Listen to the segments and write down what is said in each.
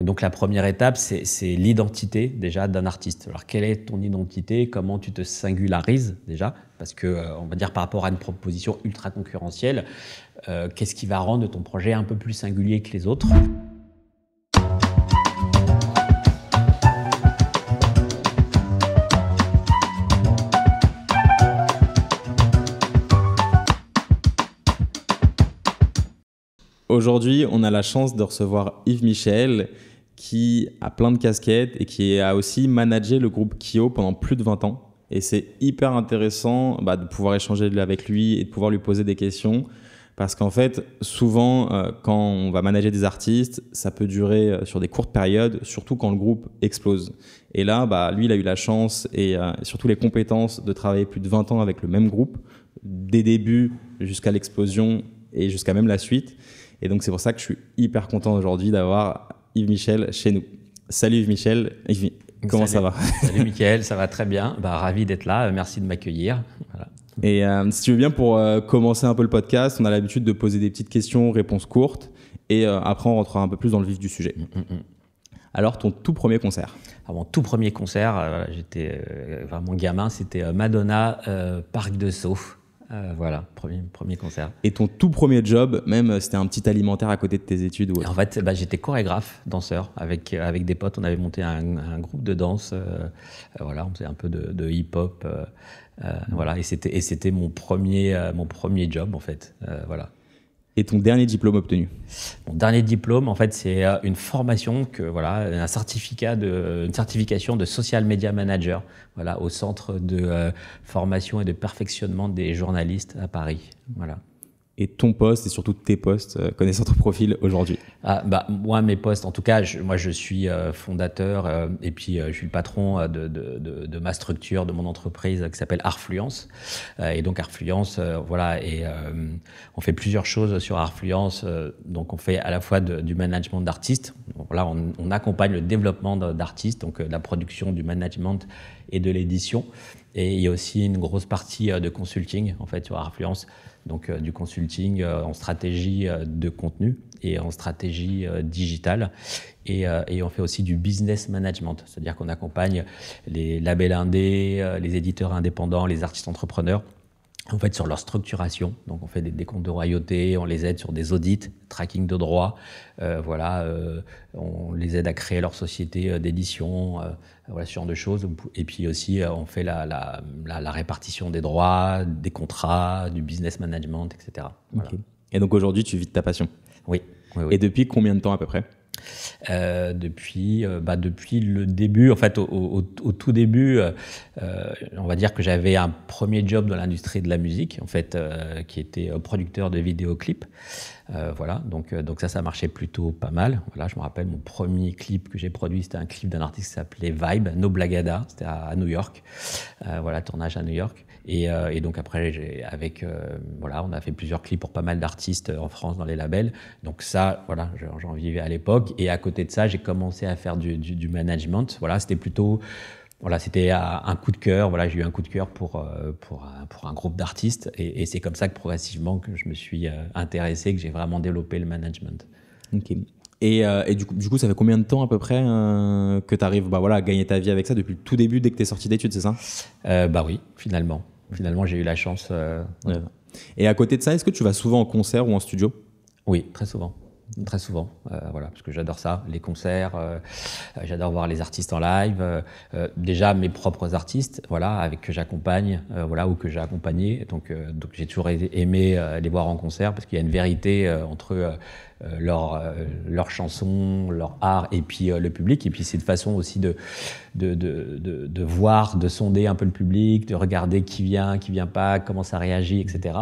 Donc la première étape, c'est l'identité déjà d'un artiste. Alors quelle est ton identité Comment tu te singularises déjà Parce que euh, on va dire par rapport à une proposition ultra concurrentielle, euh, qu'est-ce qui va rendre ton projet un peu plus singulier que les autres Aujourd'hui, on a la chance de recevoir Yves Michel, qui a plein de casquettes et qui a aussi managé le groupe Kyo pendant plus de 20 ans. Et c'est hyper intéressant bah, de pouvoir échanger avec lui et de pouvoir lui poser des questions. Parce qu'en fait, souvent, euh, quand on va manager des artistes, ça peut durer euh, sur des courtes périodes, surtout quand le groupe explose. Et là, bah, lui, il a eu la chance et euh, surtout les compétences de travailler plus de 20 ans avec le même groupe, des débuts jusqu'à l'explosion et jusqu'à même la suite. Et donc, c'est pour ça que je suis hyper content aujourd'hui d'avoir Yves Michel chez nous. Salut Yves Michel. Comment ça va Salut Mickaël, ça va très bien. Bah, ravi d'être là, euh, merci de m'accueillir. Et euh, si tu veux bien, pour euh, commencer un peu le podcast, on a l'habitude de poser des petites questions, réponses courtes, et après on rentrera un peu plus dans le vif du sujet. Mm, mm, mm. Alors, ton tout premier concert ah, Mon tout premier concert, j'étais vraiment gamin, c'était Madonna, Parc de Sceaux. Euh, voilà, premier, premier concert. Et ton tout premier job, même, euh, c'était un petit alimentaire à côté de tes études ou En fait, bah, j'étais chorégraphe, danseur. Avec, euh, avec des potes, on avait monté un, groupe de danse. voilà, on faisait un peu de, hip-hop. voilà, et c'était mon premier, mon premier job, en fait. voilà et ton dernier diplôme obtenu Mon dernier diplôme, en fait, c'est euh, une formation, que, voilà, un certificat de, une certification de social media manager voilà, au centre de euh, formation et de perfectionnement des journalistes à Paris. Voilà et ton poste et surtout tes postes euh, connaissant ton profil aujourd'hui ah, bah, Moi, mes postes, en tout cas, je, moi je suis euh, fondateur euh, et puis je suis le patron de, de, de, de, ma structure, de mon entreprise qui s'appelle Arfluence. et donc Arfluence, voilà, et on fait plusieurs choses sur Arfluence. donc on fait à la fois du management d'artistes. Là, on, on, accompagne le développement d'artistes, donc la production du management et de l'édition. Et il y a aussi une grosse partie de consulting, en fait, sur Arfluence donc euh, du consulting euh, en stratégie euh, de contenu et en stratégie digitale. Et, on fait aussi du business management, c'est-à-dire qu'on accompagne les labels indés, les éditeurs indépendants, les artistes entrepreneurs en fait, sur leur structuration. Donc, on fait des, comptes de royauté, on les aide sur des audits, tracking de droits. voilà, on les aide à créer leur société d'édition, voilà, ce de choses. Et puis aussi, euh, on fait la, répartition des droits, des contrats, du business management, etc. Et donc aujourd'hui, tu vis de ta passion oui. Et depuis combien de temps à peu près euh, depuis, euh, bah, depuis le début, en fait, au, tout début, euh, on va dire que j'avais un premier job dans l'industrie de la musique, en fait, qui était producteur de vidéoclips. voilà, donc, donc ça, ça marchait plutôt pas mal. Voilà, je me rappelle, mon premier clip que j'ai produit, c'était un clip d'un artiste qui s'appelait Vibe, No Blagada, c'était à, à, New York. voilà, tournage à New York. Euh, et, donc après, avec, euh, voilà, on a fait plusieurs clips pour pas mal d'artistes euh, en France dans les labels. Donc ça, voilà, j'en vivais à l'époque. Et à côté de ça, j'ai commencé à faire du, management. Voilà, c'était plutôt voilà, c'était un coup de cœur. Voilà, j'ai eu un coup de cœur pour, pour, un, groupe d'artistes. Et, c'est comme ça que progressivement que je me suis intéressé, que j'ai vraiment développé le management. Euh, et, du, coup, du, coup, ça fait combien de temps à peu près euh, que tu arrives bah, voilà, à gagner ta vie avec ça depuis le tout début, dès que tu es sorti d'études, c'est ça euh, Bah oui, finalement. Finalement, j'ai eu la chance. Euh, et à côté de ça, est-ce que tu vas souvent en concert ou en studio Oui, très souvent. Très souvent, voilà, parce que j'adore ça, les concerts, j'adore voir les artistes en live, déjà mes propres artistes, voilà, avec que j'accompagne, voilà, ou que j'ai accompagné, donc, donc j'ai toujours aimé les voir en concert parce qu'il y a une vérité entre euh, leur, euh, leur chanson, leur art, et puis euh, le public. Et puis c'est une façon aussi de de, de, de, voir, de sonder un peu le public, de regarder qui vient, qui vient pas, comment ça réagit, etc.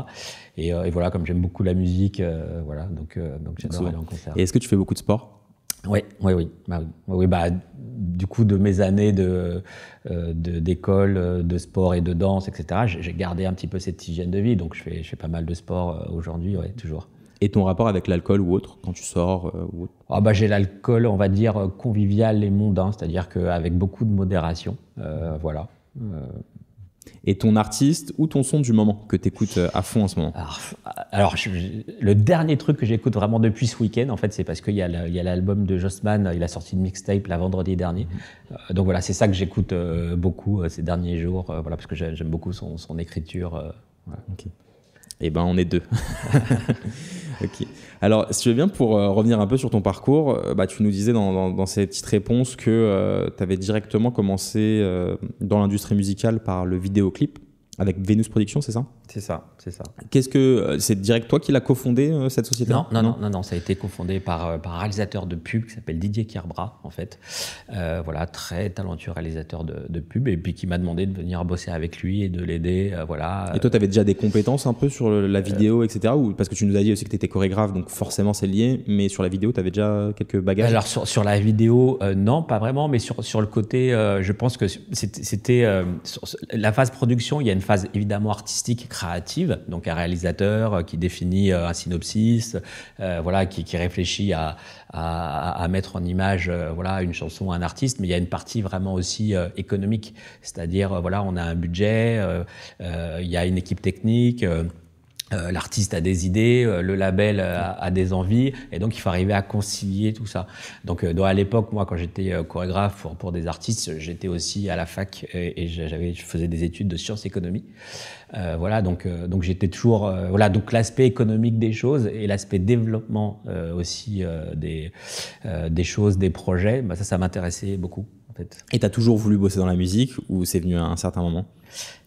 Et, voilà, comme j'aime beaucoup la musique, voilà, donc, donc j'adore aller en concert. Et est-ce que tu fais beaucoup de sport bah, oui, oui, oui. Bah, du coup, de mes années d'école, de, d'école de, sport et de danse, etc., j'ai gardé un petit peu cette hygiène de vie. Donc, je fais, je fais pas mal de sport aujourd'hui, ouais, toujours. Et ton rapport avec l'alcool ou autre, quand tu sors euh, ou autre. Ah bah, j'ai l'alcool, on va dire, euh, convivial et mondain, c'est-à-dire qu'avec beaucoup de modération. Euh, voilà. Et ton artiste ou ton son du moment que tu écoutes à fond en ce moment Alors, le dernier truc que j'écoute vraiment depuis ce week-end, en fait, c'est parce qu'il y a l'album de Jossman, il a sorti une mixtape la vendredi dernier. Mmh. donc voilà, c'est ça que j'écoute beaucoup ces derniers jours, voilà, parce que j'aime beaucoup son, écriture. Eh ben, on est deux. ok. Alors, si tu veux bien, pour euh, revenir un peu sur ton parcours, euh, bah, tu nous disais dans, dans, ces petites réponses que euh, tu avais directement commencé dans l'industrie musicale par le vidéoclip. Avec Venus Production, c'est ça C'est ça, c'est ça. Qu'est-ce que euh, c'est direct toi qui l'as cofondé euh, cette société non non, non non, non, ça a été cofondé par, euh, par un réalisateur de pub qui s'appelle Didier Kierbra en fait. voilà, très talentueux réalisateur de, de, pub et puis qui m'a demandé de venir bosser avec lui et de l'aider, voilà. Et toi, tu avais déjà des compétences un peu sur la vidéo, etc. Ou parce que tu nous as dit aussi que tu étais chorégraphe, donc forcément c'est lié. Mais sur la vidéo, tu avais déjà quelques bagages. Alors sur, sur la vidéo, non, pas vraiment, mais sur sur le côté, je pense que c'était la phase production, il y a une phase évidemment artistique, créative, donc un réalisateur euh, qui définit euh, un synopsis, euh, voilà, qui, réfléchit à, à, mettre en image voilà, une chanson, un artiste, mais il y a une partie vraiment aussi économique, c'est-à-dire voilà, on a un budget, il y a une équipe technique. Euh, l'artiste a des idées, euh, le label euh, a, des envies, et donc il faut arriver à concilier tout ça. Donc, à l'époque, moi, quand j'étais chorégraphe pour, des artistes, j'étais aussi à la fac et, j'avais, je faisais des études de sciences économie. voilà, donc, j'étais toujours, voilà, donc l'aspect économique des choses et l'aspect développement aussi des, choses, des projets, bah, ça, ça m'intéressait beaucoup. En fait. Et tu toujours voulu bosser dans la musique ou c'est venu à un certain moment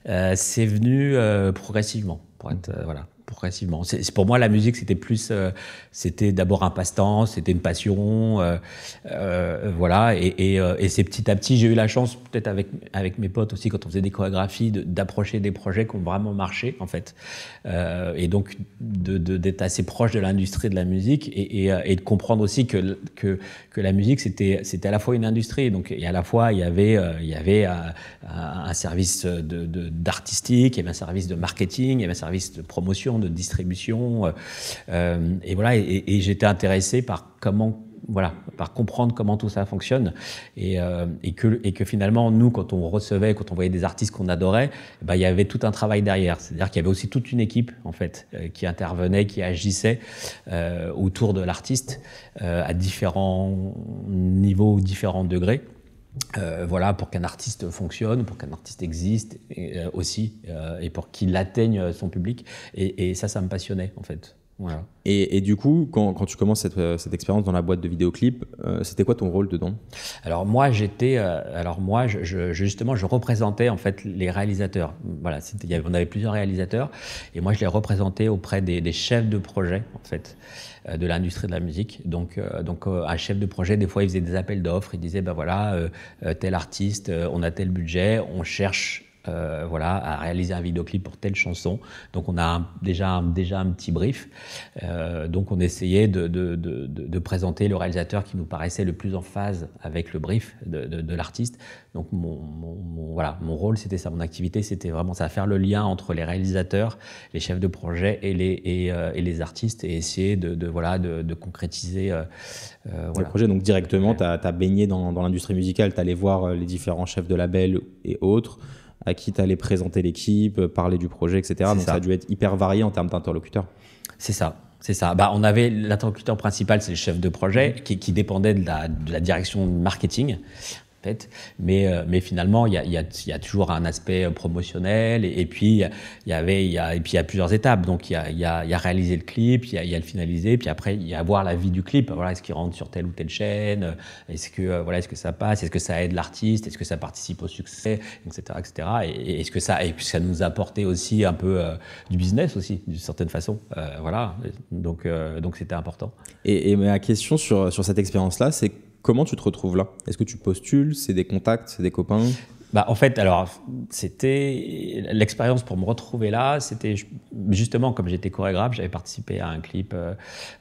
euh, c'est venu euh, progressivement. Euh, voilà progressivement. C'est, pour moi, la musique, c'était plus, euh, c'était d'abord un passe-temps, c'était une passion, euh, euh, voilà. Et, c'est petit à petit, j'ai eu la chance, peut-être avec avec mes potes aussi, quand on faisait des chorégraphies, d'approcher des projets qui ont vraiment marché en fait, et donc d'être assez proche de l'industrie de la musique et, de comprendre aussi que que, la musique, c'était c'était à la fois une industrie, donc et à la fois il y avait il y avait un, service de, d'artistique, il y avait un service de marketing, il y avait un service de promotion de distribution. Euh, euh, et voilà, et, j'étais intéressé par comment voilà, par comprendre comment tout ça fonctionne et, euh, et, que, et que finalement, nous, quand on recevait, quand on voyait des artistes qu'on adorait, eh ben, il y avait tout un travail derrière. C'est-à-dire qu'il y avait aussi toute une équipe, en fait, qui intervenait, qui agissait autour de l'artiste à différents niveaux, différents degrés. Euh, voilà, pour qu'un artiste fonctionne, pour qu'un artiste existe euh, aussi, euh, et pour qu'il atteigne son public. Et, ça, ça me passionnait en fait. Et, du coup, quand, tu commences cette, expérience dans la boîte de vidéoclip, c'était quoi ton rôle dedans Alors moi, j'étais, alors moi, justement, je représentais en fait les réalisateurs. Voilà, on avait plusieurs réalisateurs, et moi, je les représentais auprès des, des chefs de projet en fait. Euh, de l'industrie de la musique. Donc, euh, donc euh, un chef de projet, des fois, il faisait des appels d'offres, il disait, ben voilà, tel artiste, on a tel budget, on cherche euh, voilà, à réaliser un vidéoclip pour telle chanson. Donc on a déjà, un, déjà un petit brief. Euh, donc on essayait de, présenter le réalisateur qui nous paraissait le plus en phase avec le brief de, l'artiste. Donc mon, voilà, mon rôle, c'était ça, mon activité, c'était vraiment ça, faire le lien entre les réalisateurs, les chefs de projet et les, euh, artistes et essayer de, voilà, de, concrétiser le projet. Donc directement, tu as, baigné dans, l'industrie musicale, tu allé voir les différents chefs de label et autres à qui tu allais présenter l'équipe, euh, parler du projet, etc. Donc ça. a dû être hyper varié en termes d'interlocuteurs. C'est ça. C'est ça. Bah, on avait l'interlocuteur principal, c'est le chef de projet, mm-hmm. qui, dépendait de la, de la, direction marketing. Mais, mais finalement, il y a, y, a, y a, toujours un aspect promotionnel. Et, puis, il y avait, y a, et puis, il y a plusieurs étapes. Donc, il y a, y, a, réaliser le clip, il y a, le finaliser, puis après, il y a voir la vie du clip. Voilà, est-ce qu'il rentre sur telle ou telle chaîne Est-ce que, voilà, est que ça passe Est-ce que ça aide l'artiste Est-ce que ça participe au succès Etc. etc. Et, est-ce que ça, et puis ça nous a apporté aussi un peu du business aussi, d'une certaine façon. voilà, donc donc c'était important. Et, et ma question sur, sur cette expérience-là, c'est Comment tu te retrouves là Est-ce que tu postules C'est des contacts C'est des copains bah, En fait, alors, c'était l'expérience pour me retrouver là. C'était justement, comme j'étais chorégraphe, j'avais participé à un clip euh,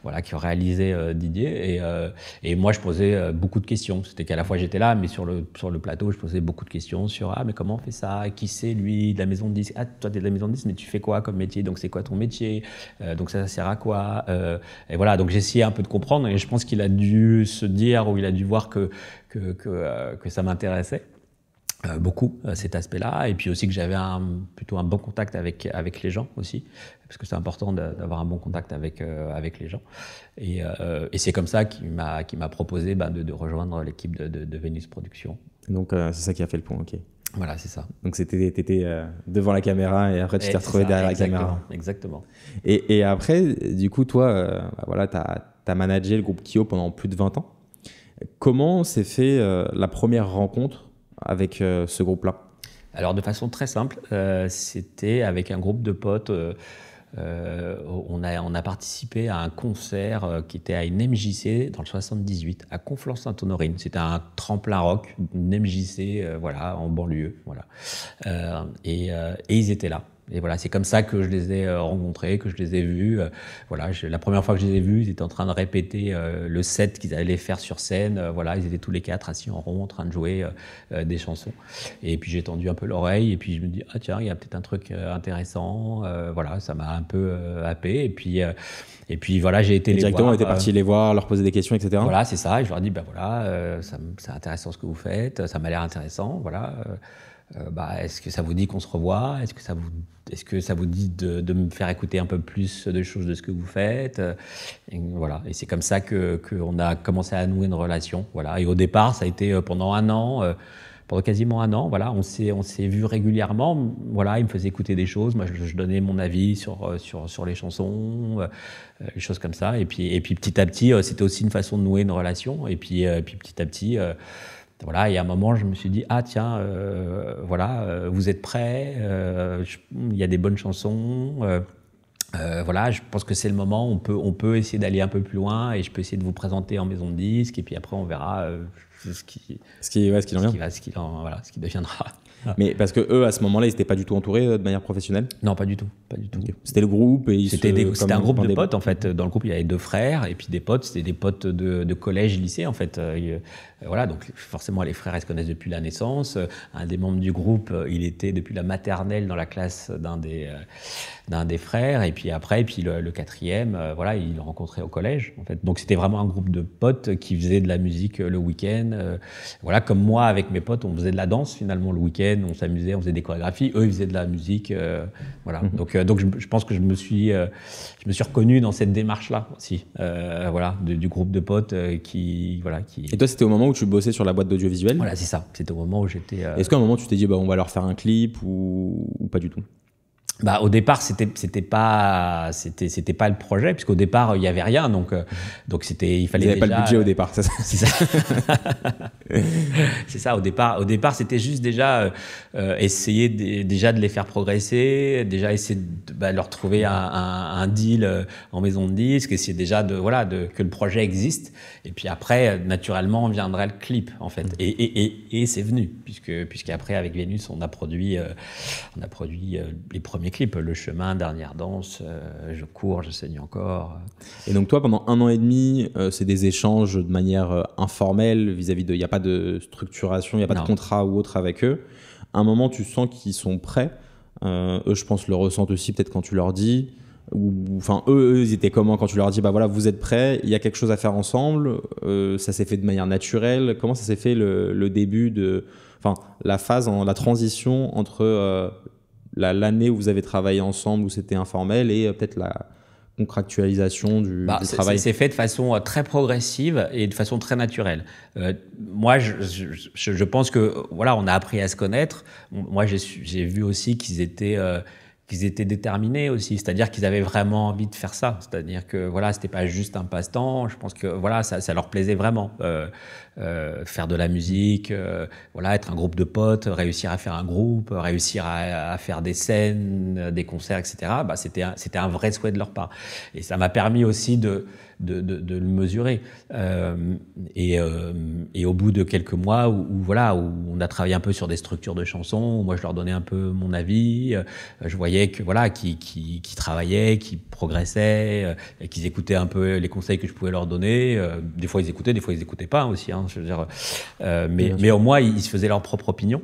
voilà, qui réalisait réalisé euh, Didier. Et, euh, et, moi, je posais beaucoup de questions. C'était qu'à la fois j'étais là, mais sur le, sur le plateau, je posais beaucoup de questions sur Ah, mais comment on fait ça Qui c'est lui de la maison de 10 Ah, toi, t'es de la maison de 10, mais tu fais quoi comme métier Donc, c'est quoi ton métier Donc, ça, ça, sert à quoi Et voilà, donc j'essayais un peu de comprendre. Et je pense qu'il a dû se dire ou il a dû voir que, que, que ça m'intéressait. Euh, beaucoup euh, cet aspect-là, et puis aussi que j'avais un, plutôt un bon contact avec, avec les gens aussi, parce que c'est important d'avoir un bon contact avec, euh, avec les gens. Et, c'est comme ça qu'il m'a m'a proposé bah, de, rejoindre l'équipe de, de, Vénus Production. Donc c'est ça qui a fait le point ok. Voilà, c'est ça. Donc c'était étais devant la caméra et après tu t'es retrouvé derrière la caméra. Exactement. Et, et, après, du coup, toi, bah, voilà, tu as, as, managé le groupe Kyo pendant plus de 20 ans. Comment s'est fait la première rencontre avec euh, ce groupe-là Alors de façon très simple, euh, c'était avec un groupe de potes. Euh, on, a, participé à un concert qui était à une MJC dans le 78 à Conflans-Sainte-Honorine. C'était un tremplin rock, une MJC, voilà, en banlieue, voilà. et, ils étaient là. Et voilà, c'est comme ça que je les ai euh, rencontrés, que je les ai vus. Euh, voilà, la première fois que je les ai vus, ils étaient en train de répéter euh, le set qu'ils allaient faire sur scène. voilà, ils étaient tous les quatre assis en rond, en train de jouer des chansons. Et puis j'ai tendu un peu l'oreille, et puis je me dis ah tiens, il y a peut-être un truc intéressant. voilà, ça m'a un peu happé. Et puis et puis voilà, j'ai été les directement, était parti les voir, leur poser des questions, etc. Voilà, c'est ça. Et je leur ai dit ben voilà, ça, c'est intéressant ce que vous faites, ça m'a l'air intéressant. Voilà. Euh, bah, est-ce que ça vous dit qu'on se revoit Est-ce que ça vous, est-ce que ça vous dit de, de, me faire écouter un peu plus de choses de ce que vous faites euh, et Voilà. Et c'est comme ça que qu'on a commencé à nouer une relation. Voilà. Et au départ, ça a été euh, pendant un an. pendant quasiment un an, voilà, on s'est on s'est vu régulièrement. Voilà, il me faisait écouter des choses, moi je, donnais mon avis sur sur sur les chansons, euh, les choses comme ça. Et puis et puis petit à petit, c'était aussi une façon de nouer une relation. Et puis et puis petit à petit. Voilà, et à un moment, je me suis dit, ah tiens, euh, voilà, euh, vous êtes prêts, euh, il y a des bonnes chansons. voilà, je pense que c'est le moment, on peut, on peut essayer d'aller un peu plus loin et je peux essayer de vous présenter en maison de disque et puis après on verra ce qui, qui, ce deviendra. Mais parce que eux, à ce moment-là, ils n'étaient pas du tout entourés de manière professionnelle Non, pas du tout. Pas du tout. C'était le groupe et C'était un groupe de potes, en fait. Dans le groupe, il y avait deux frères et puis des potes. C'était des potes de, de collège, lycée, en fait. Euh, voilà, donc forcément les frères, se connaissent depuis la naissance. Euh, un des membres du groupe, euh, il était depuis la maternelle dans la classe d'un des, d'un des frères. Et puis après, puis le, quatrième, voilà, il le rencontrait au collège. En fait. Donc c'était vraiment un groupe de potes qui faisaient de la musique le week-end. voilà, comme moi, avec mes potes, on faisait de la danse finalement le week-end, on s'amusait, on faisait des chorégraphies. Eux, ils faisaient de la musique. voilà. Mhm. Donc, donc je, pense que je me suis, je me suis reconnu dans cette démarche-là aussi. voilà, du groupe de potes qui, voilà, qui. Et toi, c'était au moment où tu bossais sur la boîte d'audiovisuel. Voilà, c'est ça. C'était au moment où j'étais. Euh, Est-ce qu'à un moment tu t'es dit, bah, on va leur faire un clip ou, pas du tout bah, au départ, c'était c'était pas c'était c'était pas le projet puisqu'au départ il y avait rien donc euh, donc c'était il fallait Vous déjà... pas le budget au départ, c'est ça. C'est ça. ça. au départ au départ c'était juste déjà euh, essayer de, déjà de les faire progresser, déjà essayer de bah, leur trouver un, un, deal en maison de disque, essayer déjà de voilà de que le projet existe et puis après, euh, naturellement, viendra le clip, en fait. Et, c'est venu, puisque puisqu'après, avec Vénus, on a produit, euh, on a produit euh, les premiers clips Le chemin, Dernière danse, Je cours, je saigne encore. Et donc, toi, pendant un an et demi, c'est des échanges de manière informelle vis-à-vis de. Il n'y a pas de structuration, il n'y a pas de contrat ou autre avec eux. À un moment, tu sens qu'ils sont prêts. eux, je pense, le ressentent aussi, peut-être quand tu leur dis enfin eux, ils étaient comment quand tu leur dis bah voilà vous êtes prêts il y a quelque chose à faire ensemble euh, ça s'est fait de manière naturelle comment ça s'est fait le, le, début de enfin la phase la transition entre euh, l'année où vous avez travaillé ensemble où c'était informel et euh, peut-être la contractualisation du, bah, du travail C'est fait de façon très progressive et de façon très naturelle. moi, je, je, pense que voilà, on a appris à se connaître. Moi, j'ai vu aussi qu'ils étaient, qu'ils étaient déterminés aussi, c'est-à-dire qu'ils avaient vraiment envie de faire ça, c'est-à-dire que voilà, c'était pas juste un passe-temps. Je pense que voilà, ça, leur plaisait vraiment. Euh, euh, faire de la musique, euh, voilà, être un groupe de potes, réussir à faire un groupe, réussir à, faire des scènes, euh, des concerts, etc. Bah, c'était un, c'était un vrai souhait de leur part. Et ça m'a permis aussi de de, le mesurer. et, au bout de quelques mois, où, voilà, où on a travaillé un peu sur des structures de chansons, où moi je leur donnais un peu mon avis, je voyais que voilà, qui, qui, qui travaillaient, qui progressaient, qu'ils écoutaient un peu les conseils que je pouvais leur donner. des fois ils écoutaient, des fois ils n'écoutaient pas aussi. Hein, dire, euh, mais, mais au moins, ils se faisaient leur propre opinion.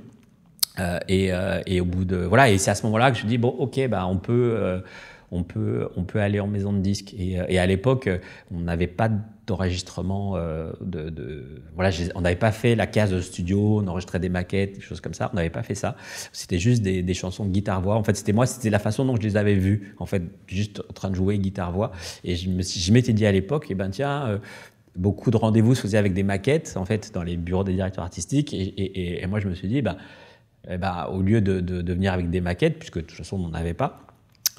Euh, et, euh, et, au bout de voilà, et c'est à ce moment-là que je dis bon, ok, bah on peut on peut, on peut aller en maison de disque. Et, à l'époque, on n'avait pas d'enregistrement, de, voilà, on n'avait pas fait la case de studio, on enregistrait des maquettes, des choses comme ça, on n'avait pas fait ça. C'était juste des, chansons de guitare-voix. En fait, c'était moi, c'était la façon dont je les avais vues, en fait, juste en train de jouer guitare-voix. Et je m'étais dit à l'époque, et eh ben tiens, beaucoup de rendez-vous se faisaient avec des maquettes, en fait, dans les bureaux des directeurs artistiques. Et, moi, je me suis dit, ben, eh ben, au lieu de, de, venir avec des maquettes, puisque de toute façon, on n'en avait pas,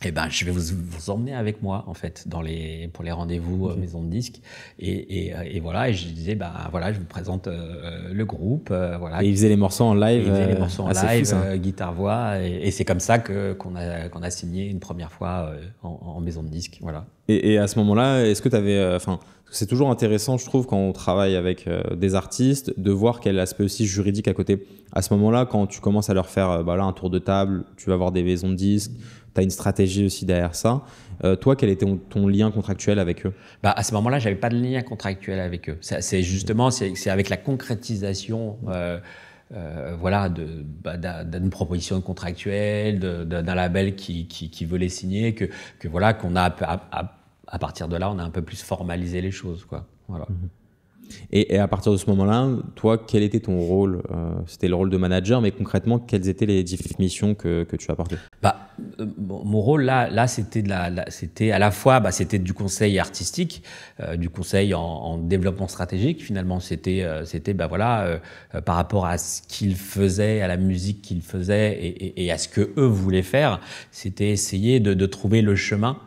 et eh ben, je vais vous, emmener avec moi, en fait, dans les, pour les rendez-vous euh, maison de disques. Euh, et, voilà, et je disais, ben, voilà, je vous présente euh, le groupe. voilà. Et ils faisaient les morceaux en live. Ils les morceaux en live, hein. guitare-voix. Et, c'est comme ça que, qu'on, a, qu'on a signé une première fois en, en, maison de disques. Voilà. Et, à ce moment-là, est-ce que tu avais. Enfin, c'est toujours intéressant, je trouve, quand on travaille avec euh, des artistes, de voir quel aspect aussi juridique à côté. À ce moment-là, quand tu commences à leur faire euh, bah là, un tour de table, tu vas voir des maisons de disques, tu as une stratégie aussi derrière ça. Euh, toi, quel était ton lien contractuel avec eux bah, À ce moment-là, j'avais pas de lien contractuel avec eux. C'est justement, c'est avec la concrétisation. Euh, voilà, bah, d'une bah, proposition contractuelle, d'un label qui, qui, veut les signer, que, voilà, qu'on a, a à partir de là, on a un peu plus formalisé les choses. Quoi. Voilà. Mhm. Et, à partir de ce moment-là, toi, quel était ton rôle euh, C'était le rôle de manager, mais concrètement, quelles étaient les différentes missions que, que tu apportais bah, euh, Mon rôle, là, là c'était, la, c'était à la fois bah, c'était du conseil artistique, euh, du conseil en, développement stratégique. Finalement, c'était, c'était bah, voilà, par rapport à ce qu'ils faisaient, à la musique qu'ils faisaient et, à ce que eux voulaient faire, c'était essayer de, trouver le chemin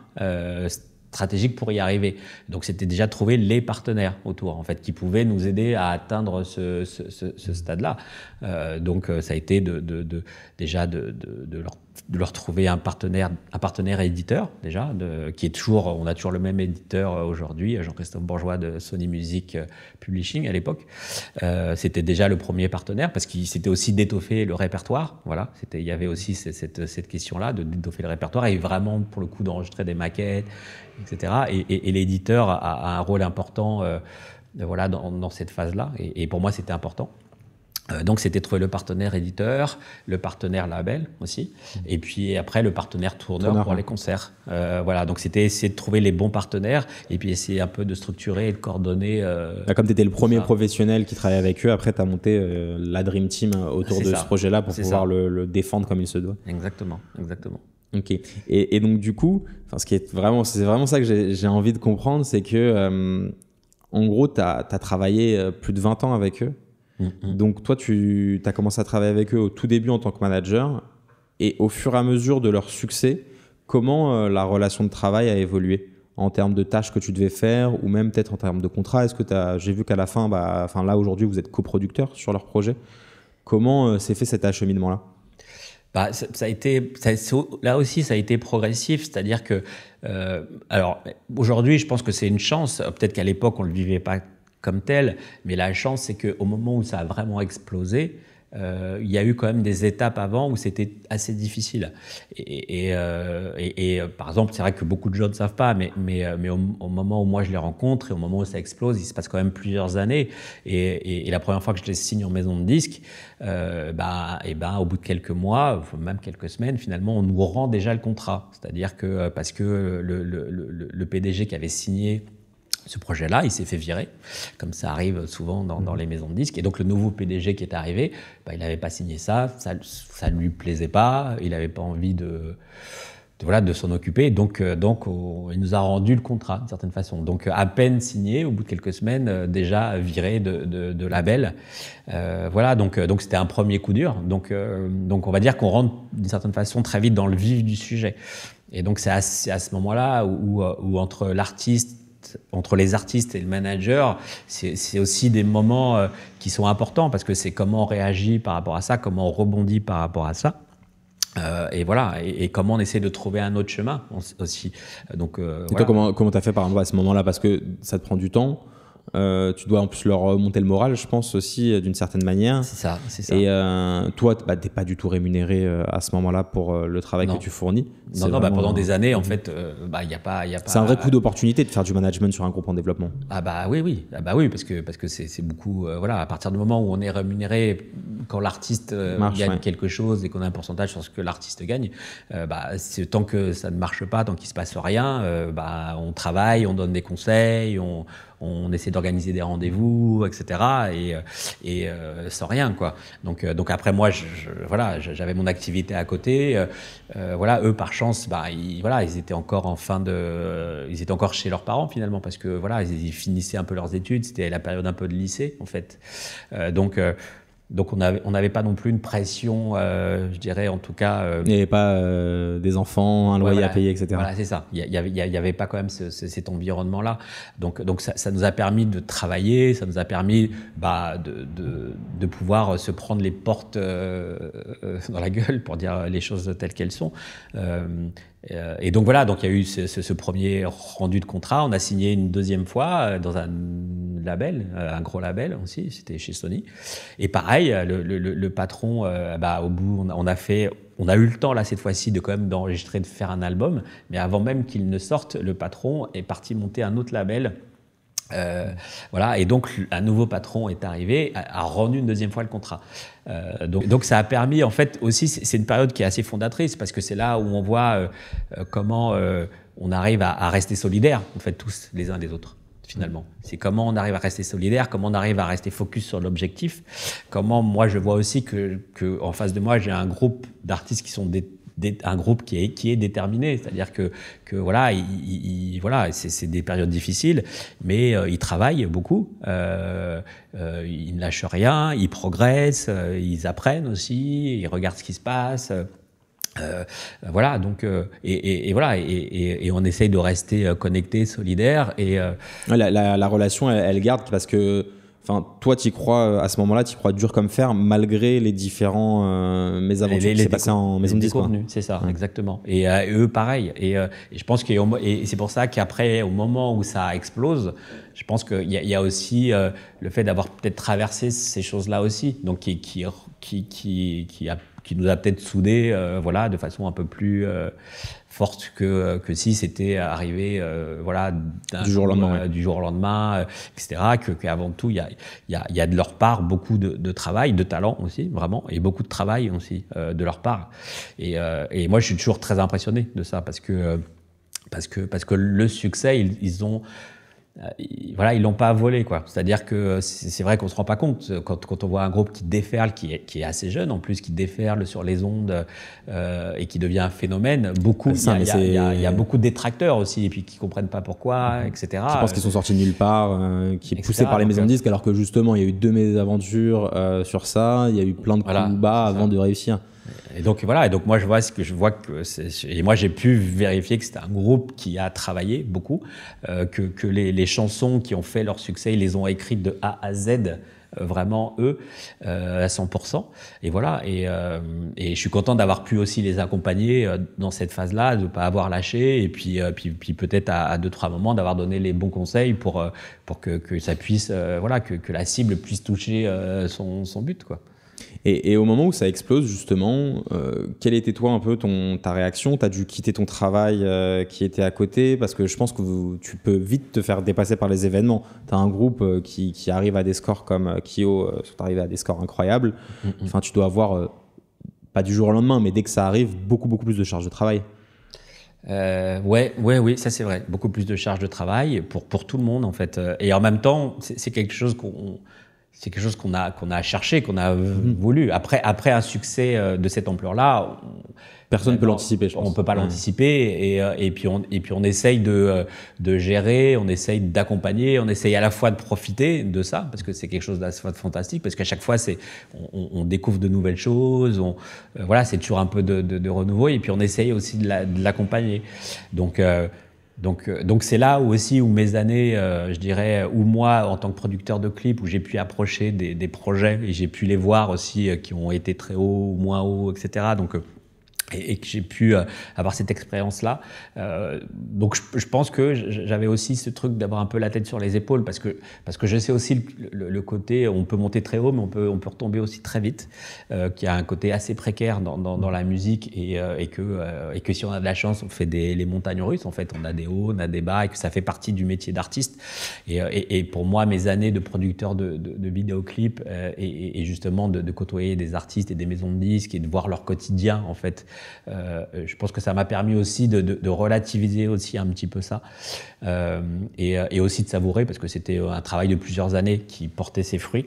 stratégique pour y arriver. Donc c'était déjà trouver les partenaires autour, en fait, qui pouvaient nous aider à atteindre ce, stade-là. Euh, donc euh, ça a été déjà de, de leur de leur trouver un partenaire, un partenaire éditeur déjà, de, qui est toujours, on a toujours le même éditeur euh, aujourd'hui, euh, Jean-Christophe Bourgeois de Sony Music euh, Publishing à l'époque. c'était déjà le premier partenaire parce qu'il s'était aussi d'étoffer le répertoire. Voilà, c'était, il y avait aussi cette, cette, question-là de d'étoffer le répertoire et vraiment pour le coup d'enregistrer des maquettes, etc. Et, l'éditeur a, un rôle important, voilà, dans, cette phase-là. Et, et pour moi, c'était important. Euh, donc c'était trouver le partenaire éditeur, le partenaire label aussi, et puis après le partenaire tourneur, pour les concerts. Euh, voilà, donc c'était essayer de trouver les bons partenaires et puis essayer un peu de structurer et de coordonner. Euh, bah, comme tu étais le premier professionnel qui travaillait avec eux, après tu as monté la Dream Team autour de ce projet-là pour pouvoir le, défendre comme il se doit. Exactement, exactement. Ok. Et, donc du coup, ce qui est vraiment, c'est vraiment ça que j'ai envie de comprendre, c'est que en gros, tu as, travaillé plus de 20 ans avec eux Mm-hmm. Donc toi, tu as commencé à travailler avec eux au tout début en tant que manager et au fur et à mesure de leur succès, comment euh, la relation de travail a évolué en termes de tâches que tu devais faire ou même peut-être en termes de contrat Est-ce que j'ai vu qu'à la fin, bah, enfin là aujourd'hui, vous êtes coproducteur sur leur projet. Comment euh, s'est fait cet acheminement-là bah, ça, a été, là aussi, ça a été progressif, c'est-à-dire que, euh, alors aujourd'hui, je pense que c'est une chance. Peut-être qu'à l'époque, on le vivait pas comme tel. Mais la chance, c'est qu'au moment où ça a vraiment explosé, euh, il y a eu quand même des étapes avant où c'était assez difficile. Et, euh, euh, par exemple, c'est vrai que beaucoup de gens ne savent pas, mais, mais, mais au, moment où moi je les rencontre et au moment où ça explose, il se passe quand même plusieurs années. Et, la première fois que je les signe en maison de disque, bah, et eh ben, au bout de quelques mois, même quelques semaines, finalement, on nous rend déjà le contrat. C'est-à-dire que parce que le, le, le PDG qui avait signé ce projet-là, il s'est fait virer, comme ça arrive souvent dans, mhm. les maisons de disques. Et donc le nouveau PDG qui est arrivé, bah, il n'avait pas signé ça, ça ne lui plaisait pas, il n'avait pas envie de voilà, de s'en occuper. Donc, euh, donc il nous a rendu le contrat, d'une certaine façon. Donc, à peine signé, au bout de quelques semaines, euh, déjà viré de, label. Euh, voilà, donc donc c'était un premier coup dur. Donc, donc on va dire qu'on rentre, d'une certaine façon, très vite dans le vif du sujet. Et donc, c'est à, à, ce moment-là où, où entre l'artiste entre les artistes et le manager, c'est aussi des moments euh, qui sont importants parce que c'est comment on réagit par rapport à ça, comment on rebondit par rapport à ça. Euh, et voilà, et, comment on essaie de trouver un autre chemin aussi. Euh, donc, et toi, comment comment as fait par exemple à ce moment-là parce que ça te prend du temps. tu dois en plus leur monter le moral, je pense aussi d'une certaine manière. C'est ça, c'est ça. Et toi, bah, n'es pas du tout rémunéré à ce moment-là pour le travail que tu fournis. Non, non, bah, pendant des années, en mm. fait, il euh, n'y bah, y a pas, pas. C'est un vrai coup d'opportunité de faire du management sur un groupe en développement. Ah bah oui, oui, ah, bah oui, parce que parce que c'est beaucoup, euh, voilà, à partir du moment où on est rémunéré quand l'artiste euh, gagne quelque chose et qu'on a un pourcentage sur ce que l'artiste gagne, bah, tant que ça ne marche pas, tant qu'il se passe rien, bah on travaille, on donne des conseils, on, on essaie d'organiser des rendez-vous, etc. Et, et sans rien, quoi. Donc, donc après, moi, je, voilà, j'avais mon activité à côté. voilà, eux, par chance, bah, ils, voilà, ils étaient encore en fin de, ils étaient encore chez leurs parents finalement parce que voilà, ils, finissaient un peu leurs études, c'était la période un peu de lycée en fait. Euh, donc euh, donc on n'avait on pas non plus une pression, euh, je dirais en tout cas. Euh, il pas euh, des enfants, un loyer à payer, etc. Voilà, c'est ça. Il n'y avait, y avait pas quand même cet environnement-là. Donc, donc ça, nous a permis de travailler, ça nous a permis bah, de, de, de, pouvoir se prendre les portes euh, dans la gueule, pour dire les choses telles qu'elles sont. Euh, et donc voilà, donc il y a eu ce, premier rendu de contrat. On a signé une deuxième fois euh, dans un label, euh, un gros label aussi, c'était chez Sony. Et pareil, le, patron, bah, au bout, on a, fait, on a eu le temps là cette fois-ci de quand même d'enregistrer, de faire un album. Mais avant même qu'il ne sorte, le patron est parti monter un autre label euh, voilà, et donc un nouveau patron est arrivé, a, rendu une deuxième fois le contrat. Euh, donc, donc, ça a permis, en fait, aussi, c'est une période qui est assez fondatrice parce que c'est là où on voit euh, comment on arrive à, rester solidaire en fait, tous les uns des autres. Finalement, c'est comment on arrive à rester solidaire comment on arrive à rester focus sur l'objectif, comment moi je vois aussi que, en face de moi j'ai un groupe d'artistes qui sont des un groupe qui est, qui est déterminé. C'est-à-dire que, que voilà, il, voilà c'est des périodes difficiles, mais euh, ils travaillent beaucoup. Euh, euh, ils ne lâchent rien, ils progressent, ils apprennent aussi, ils regardent ce qui se passe. voilà, donc, et, voilà, et, on essaye de rester connecté, solidaire. Et, la, relation, elle, garde parce que Enfin, toi, tu crois euh, à ce moment-là, tu crois dur comme fer, malgré les différents euh, mésaventures les, qui s'est passé en maison C'est ça, exactement. Et euh, eux, pareil. Et, je pense que c'est pour ça qu'après, au moment où ça explose, je pense qu'il y, a aussi le fait d'avoir peut-être traversé ces choses-là aussi, donc qui, qui, qui, qui, qui a qui nous a peut-être soudés euh, voilà, de façon un peu plus euh, forte que, que si c'était arrivé euh, voilà, du jour, lendemain, du jour au lendemain, etc. Qu'avant que tout, il y a, y, a, y a de leur part beaucoup de, travail, de talent aussi, vraiment, et beaucoup de travail aussi de leur part. Et, et, moi, je suis toujours très impressionné de ça parce que, parce que, parce que le succès, ils, ils ont euh, voilà, ils l'ont pas volé, quoi. C'est-à-dire que c'est vrai qu'on se rend pas compte quand, on voit un groupe qui déferle, qui est, assez jeune en plus, qui déferle sur les ondes euh, et qui devient un phénomène. Beaucoup, il y, a beaucoup de détracteurs aussi, et puis qui comprennent pas pourquoi, mhm. etc. Qui pensent qu'ils sont sortis de nulle part, euh, qui est poussé par les maisons de disques, alors que justement, il y a eu deux mésaventures euh, sur ça, il y a eu plein de coups bas avant de réussir. Et donc voilà, et donc moi je vois ce que je vois que et moi j'ai pu vérifier que c'était un groupe qui a travaillé beaucoup, euh, que, que les, les, chansons qui ont fait leur succès, ils les ont écrites de A à Z euh, vraiment eux euh, à 100% et voilà et, euh, et je suis content d'avoir pu aussi les accompagner euh, dans cette phase là de pas avoir lâché et puis puis, puis peut-être à, à, deux trois moments d'avoir donné les bons conseils pour pour que, que ça puisse voilà que, que, la cible puisse toucher son, son but quoi et, au moment où ça explose, justement, euh, quelle était toi un peu ton, ta réaction Tu as dû quitter ton travail euh, qui était à côté Parce que je pense que tu peux vite te faire dépasser par les événements. Tu as un groupe euh, qui, qui, arrive à des scores comme euh, Kyo, sont arrivés à des scores incroyables. Mm, mm. Enfin, tu dois avoir, pas du jour au lendemain, mais dès que ça arrive, beaucoup, beaucoup plus de charges de travail. Euh, ouais, ouais, oui, ça c'est vrai. Beaucoup plus de charges de travail pour, pour tout le monde en fait. Et en même temps, c'est quelque chose qu'on c'est quelque chose qu'on a, qu'on a cherché, qu'on a mhm. voulu. Après, après un succès euh, de cette ampleur-là, personne ne peut l'anticiper, je On peut pas l'anticiper. Et, euh, et, puis on, et puis on essaye de, euh, de gérer, on essaye d'accompagner, on essaye à la fois de profiter de ça, parce que c'est quelque chose d'assez fantastique, parce qu'à chaque fois, c'est, on, on, découvre de nouvelles choses, on, voilà, c'est toujours un peu de, de, de, renouveau, et puis on essaye aussi de, l'accompagner. Donc, donc, euh, donc c'est là aussi où mes années, euh, je dirais, où moi, en tant que producteur de clips, où j'ai pu approcher des, projets et j'ai pu les voir aussi euh, qui ont été très hauts ou moins hauts, etc. Donc, et, que j'ai pu euh, avoir cette expérience-là. Euh, donc je, pense que j'avais aussi ce truc d'avoir un peu la tête sur les épaules parce que, parce que je sais aussi le, côté, on peut monter très haut mais on peut, on peut retomber aussi très vite, euh, qu'il y a un côté assez précaire dans, dans, dans la musique et, euh, et que, euh, et que si on a de la chance, on fait des, les montagnes russes, en fait on a des hauts, on a des bas et que ça fait partie du métier d'artiste. Et, et, et, pour moi, mes années de producteur de, de, de vidéoclips et, justement de, de, côtoyer des artistes et des maisons de disques et de voir leur quotidien en fait, euh, euh, je pense que ça m'a permis aussi de, relativiser aussi un petit peu ça euh, et, aussi de savourer parce que c'était un travail de plusieurs années qui portait ses fruits.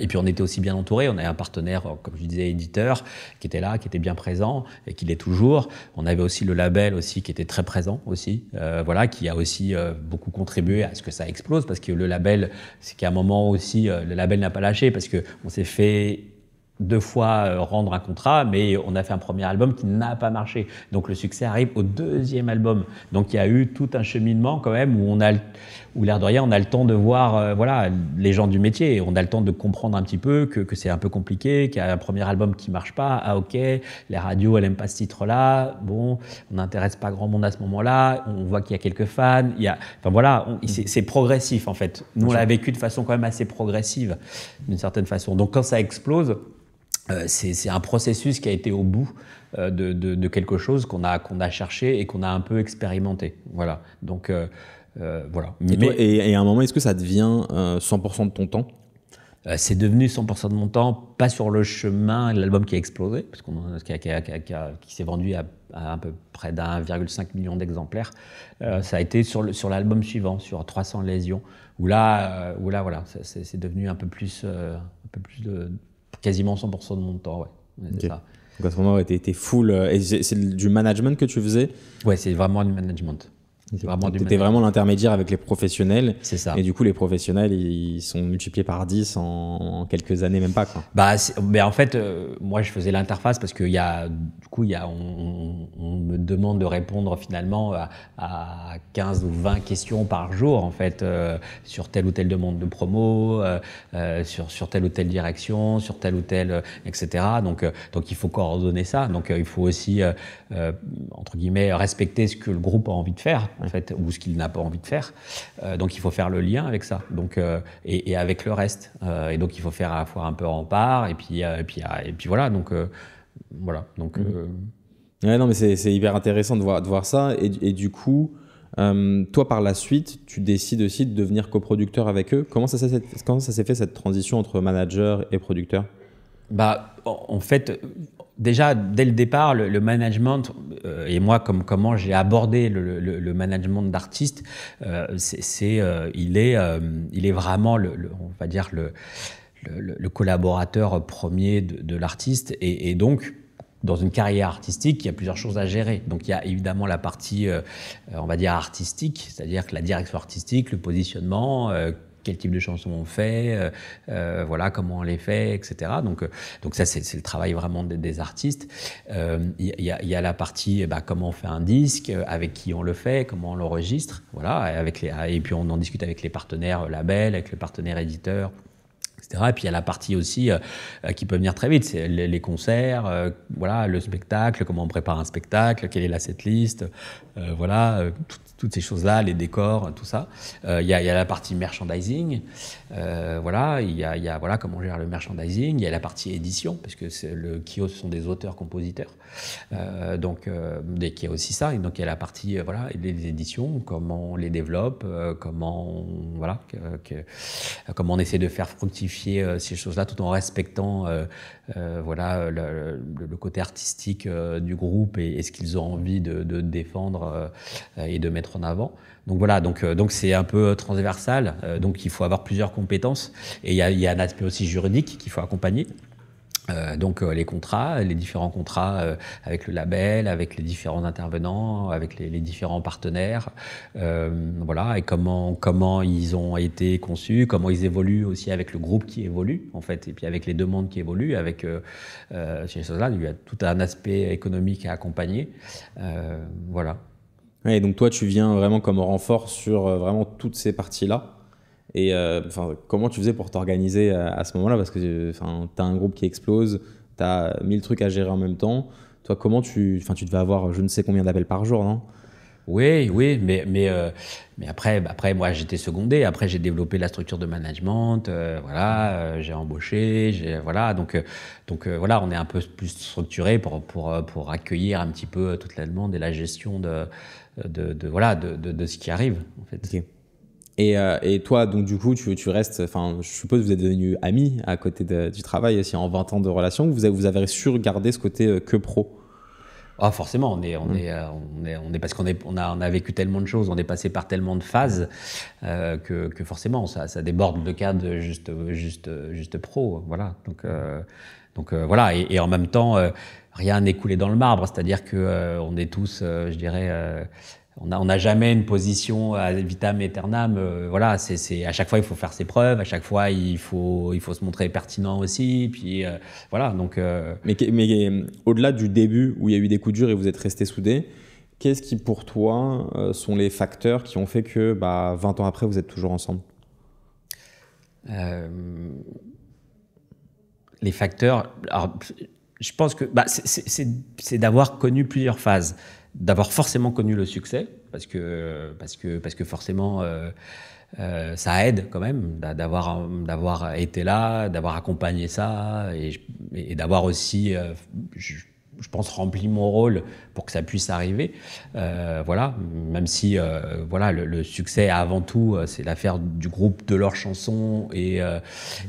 Et puis on était aussi bien entouré, on avait un partenaire, comme je disais, éditeur, qui était là, qui était bien présent et qui l'est toujours. On avait aussi le label aussi qui était très présent aussi, voilà, qui a aussi beaucoup contribué à ce que ça explose parce que le label, c'est qu'à un moment aussi, le label n'a pas lâché parce que on s'est fait deux fois euh, rendre un contrat, mais on a fait un premier album qui n'a pas marché. Donc le succès arrive au deuxième album. Donc il y a eu tout un cheminement quand même où on a, où l'air de rien, on a le temps de voir, euh, voilà, les gens du métier. On a le temps de comprendre un petit peu que, que c'est un peu compliqué, qu'il y a un premier album qui marche pas. Ah ok, les radios elles aiment pas ce titre-là. Bon, on n'intéresse pas grand monde à ce moment-là. On voit qu'il y a quelques fans. Il y a, enfin voilà, c'est progressif en fait. Nous on l'a vécu de façon quand même assez progressive d'une certaine façon. Donc quand ça explose euh, c'est un processus qui a été au bout euh, de, quelque chose qu'on a, qu'on a cherché et qu'on a un peu expérimenté. Voilà. Donc, euh, voilà. Et, et, à un moment, est-ce que ça devient 100% de ton temps c'est devenu 100% de mon temps, pas sur le chemin, l'album qui a explosé, parce qu'on qui, qui, qui s'est vendu à, à, un peu près d'1,5 million d'exemplaires. ça a été sur l'album sur suivant, sur 300 lésions, où là, où là voilà, c'est devenu un peu plus, un peu plus de, Quasiment 100% de mon temps, ouais. Donc à ce moment, tu étais full. Euh, c'est du management que tu faisais Ouais, c'est vraiment du management. Vraiment T'étais vraiment l'intermédiaire avec les professionnels. C'est ça. Et du coup, les professionnels, ils sont multipliés par 10 en, quelques années, même pas. Quoi. Bah, mais en fait, euh, moi, je faisais l'interface parce que y a, du coup, y a, on, on, me demande de répondre finalement à, 15 ou 20 questions par jour, en fait, euh, sur telle ou telle demande de promo, euh, sur, sur telle ou telle direction, sur telle ou telle, etc. Donc, donc il faut coordonner ça. Donc, il faut aussi, entre guillemets, respecter ce que le groupe a envie de faire en fait, ou ce qu'il n'a pas envie de faire. Euh, donc il faut faire le lien avec ça, donc euh, et, avec le reste. Euh, et donc il faut faire à la fois un peu en part, et puis et puis et puis voilà, donc voilà, donc. Mhm. non, mais c'est hyper intéressant de voir de voir ça, et, du coup. toi, par la suite, tu décides aussi de devenir coproducteur avec eux. Comment ça, comment ça s'est fait cette transition entre manager et producteur Bah, en fait, déjà, dès le départ, le, management, euh, et moi, comme comment j'ai abordé le, management d'artistes, euh, c'est, euh, il, est, il est vraiment, le, on va dire, le, collaborateur premier de, l'artiste. Et, donc, dans une carrière artistique, il y a plusieurs choses à gérer. Donc il y a évidemment la partie, on va dire, artistique, c'est-à-dire la direction artistique, le positionnement, quel type de chansons on fait, euh, euh, voilà comment on les fait, etc. Donc, euh, donc ça, c'est le travail vraiment des, artistes. Il y, a la partie eh ben, comment on fait un disque, avec qui on le fait, comment on l'enregistre, voilà, avec les, ah, et puis on en discute avec les partenaires labels, avec le partenaire éditeur. Etc. Et puis il y a la partie aussi qui peut venir très vite, c'est les, concerts, voilà, le spectacle, comment on prépare un spectacle, quelle est la setlist, voilà, tout, toutes ces choses-là, les décors, tout ça. Euh, il y, y, a la partie merchandising, euh, voilà, il y, y a, voilà, comment gère le merchandising, il y a la partie édition, parce que le kiosque sont des auteurs-compositeurs, euh, donc euh, il y a aussi ça, et donc il y a la partie, euh, voilà, les éditions, comment on les développe, comment, voilà, que, comment on essaie de faire fructifier ces choses-là, tout en respectant, voilà, le, côté artistique du groupe et, et ce qu'ils ont envie de, de défendre et de mettre en avant. Donc voilà, donc euh, donc c'est un peu euh, transversal. Euh, donc il faut avoir plusieurs compétences et il y a, un aspect aussi juridique qu'il faut accompagner. donc les contrats, les différents contrats avec le label, avec les différents intervenants, avec les, différents partenaires, voilà, et comment comment ils ont été conçus, comment ils évoluent aussi avec le groupe qui évolue en fait, et puis avec les demandes qui évoluent, avec ces choses là il y a tout un aspect économique à accompagner, voilà. Et donc toi, tu viens vraiment comme renfort sur euh, vraiment toutes ces parties-là. Et euh, comment tu faisais pour t'organiser à, ce moment-là Parce que tu as un groupe qui explose, tu as mille trucs à gérer en même temps. Toi, comment tu. Enfin, tu devais avoir je ne sais combien d'appels par jour, non oui, oui, mais, mais, euh, mais après, bah, après, moi, j'étais secondé. Après, j'ai développé la structure de management. voilà, j'ai embauché. Voilà, donc, donc voilà, on est un peu plus structuré pour, pour, pour accueillir un petit peu toute la demande et la gestion de, de, voilà, de, de, de, ce qui arrive, en fait. Et, euh, et, toi, donc du coup, tu, tu restes, enfin, je suppose que vous êtes devenu amis à côté du travail aussi en 20 ans de relation, vous avez, vous avez su garder ce côté euh, que pro ah, forcément, on est, on, mmh. est, euh, on est, on est, parce qu'on est, on a, on a vécu tellement de choses, on est passé par tellement de phases que, que, forcément, ça, ça déborde le cadre juste, juste, juste pro, voilà. Donc, donc voilà, et, et, en même temps, rien n'est coulé dans le marbre, c'est-à-dire que euh, on est tous, euh, je dirais, euh, on n'a on jamais une position à vitam aeternam. voilà, c'est à chaque fois il faut faire ses preuves, à chaque fois il faut il faut se montrer pertinent aussi. Puis voilà, donc. Mais, mais au-delà du début où il y a eu des coups durs et vous êtes restés soudés. Qu'est-ce qui, pour toi, sont les facteurs qui ont fait que bah, 20 ans après, vous êtes toujours ensemble Les facteurs je pense que bah, c'est d'avoir connu plusieurs phases, d'avoir forcément connu le succès, parce que, parce que, parce que forcément, euh, euh ça aide quand même d'avoir été là, d'avoir accompagné ça, et, et d'avoir aussi, euh, je pense, rempli mon rôle pour que ça puisse arriver. Euh, voilà, même si euh, voilà, le, le, succès, avant tout, euh, c'est l'affaire du groupe, de leurs chansons, et, euh,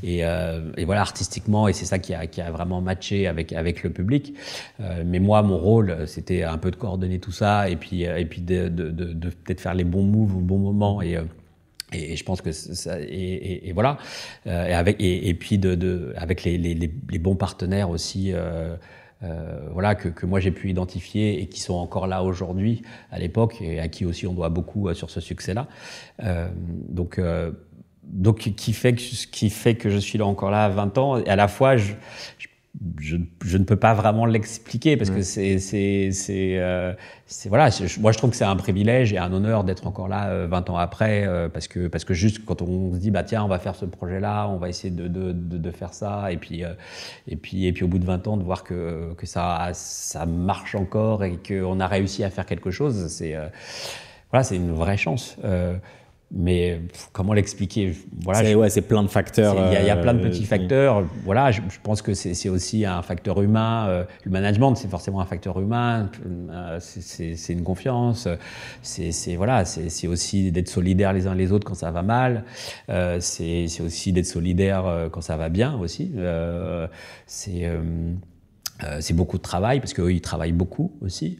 et, euh, et, voilà, artistiquement, et c'est ça qui a, qui a, vraiment matché avec, avec le public. mais moi, mon rôle, c'était un peu de coordonner tout ça, et puis, et puis de, de, de, de peut-être faire les bons moves au bon moment. Et, et, je pense que ça, et, et, voilà, et avec et puis de, de avec les, les, les bons partenaires aussi. Euh euh, voilà, que, que moi j'ai pu identifier et qui sont encore là aujourd'hui, à l'époque, et à qui aussi on doit beaucoup euh, sur ce succès-là. Euh, donc, donc qui fait, que, qui fait que je suis là encore là à 20 ans. Et à la fois, je je, ne peux pas vraiment l'expliquer parce que c'est c'est euh, voilà moi je trouve que c'est un privilège et un honneur d'être encore là 20 euh, ans après euh, parce que parce que juste quand on se dit bah tiens on va faire ce projet là on va essayer de, de, de, faire ça et puis et puis et puis au bout de 20 ans de voir que, que ça ça marche encore et qu'on a réussi à faire quelque chose c'est voilà c'est une vraie chance mais comment l'expliquer voilà, C'est plein de facteurs. Il y, a plein de euh, petits facteurs. Voilà, je, pense que c'est aussi un facteur humain. Euh, le management, c'est forcément un facteur humain. Euh, c'est une confiance. C'est voilà, c'est aussi d'être solidaire les uns les autres quand ça va mal. c'est aussi d'être solidaire quand ça va bien aussi. c'est beaucoup de travail parce qu'ils travaillent beaucoup aussi.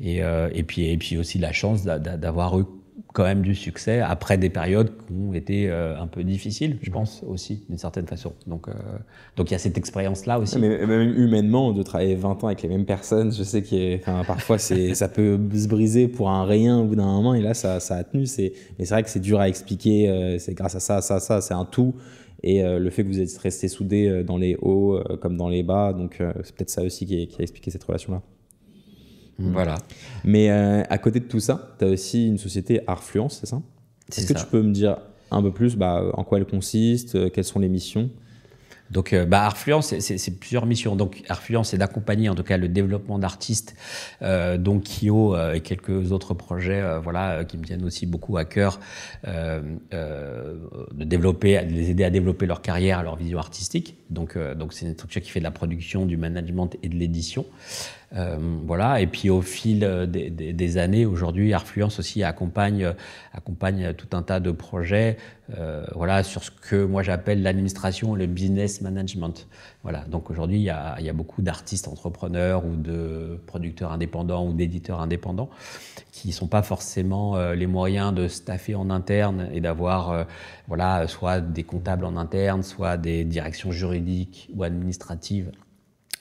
Et, puis, et puis aussi la chance d'avoir eu quand même du succès après des périodes qui ont été euh, un peu difficiles, je pense aussi, d'une certaine façon. Donc, euh, donc il y a cette expérience-là aussi. Mais même humainement, de travailler 20 ans avec les mêmes personnes, je sais que enfin, parfois ça peut se briser pour un rien au bout d'un moment, et là, ça, ça a tenu. Mais c'est vrai que c'est dur à expliquer, euh, c'est grâce à ça, ça, ça, c'est un tout. Et le fait que vous êtes resté soudé dans les hauts comme dans les bas, donc c'est peut-être ça aussi qui a expliqué cette relation-là. Mm. Voilà. Mais euh, à côté de tout ça, tu as aussi une société Artfluence, c'est ça Est-ce que tu peux me dire un peu plus bah, en quoi elle consiste, euh, quelles sont les missions donc, euh, bah, Artfluence, c'est plusieurs missions. Donc, Artfluence, c'est d'accompagner en tout cas le développement d'artistes, donc Kyo et quelques autres projets, voilà, qui me tiennent aussi beaucoup à cœur, de développer, de les aider à développer leur carrière, leur vision artistique. Donc, donc c'est une structure qui fait de la production, du management et de l'édition. Euh, voilà. Et puis au fil euh, des, années, aujourd'hui, Arfluence aussi accompagne, euh, accompagne tout un tas de projets voilà, sur ce que moi j'appelle l'administration le business management. Voilà. Donc aujourd'hui, il y a, beaucoup d'artistes entrepreneurs ou de producteurs indépendants ou d'éditeurs indépendants qui ne sont pas forcément les moyens de staffer en interne et d'avoir voilà, soit des comptables en interne, soit des directions juridiques ou administratives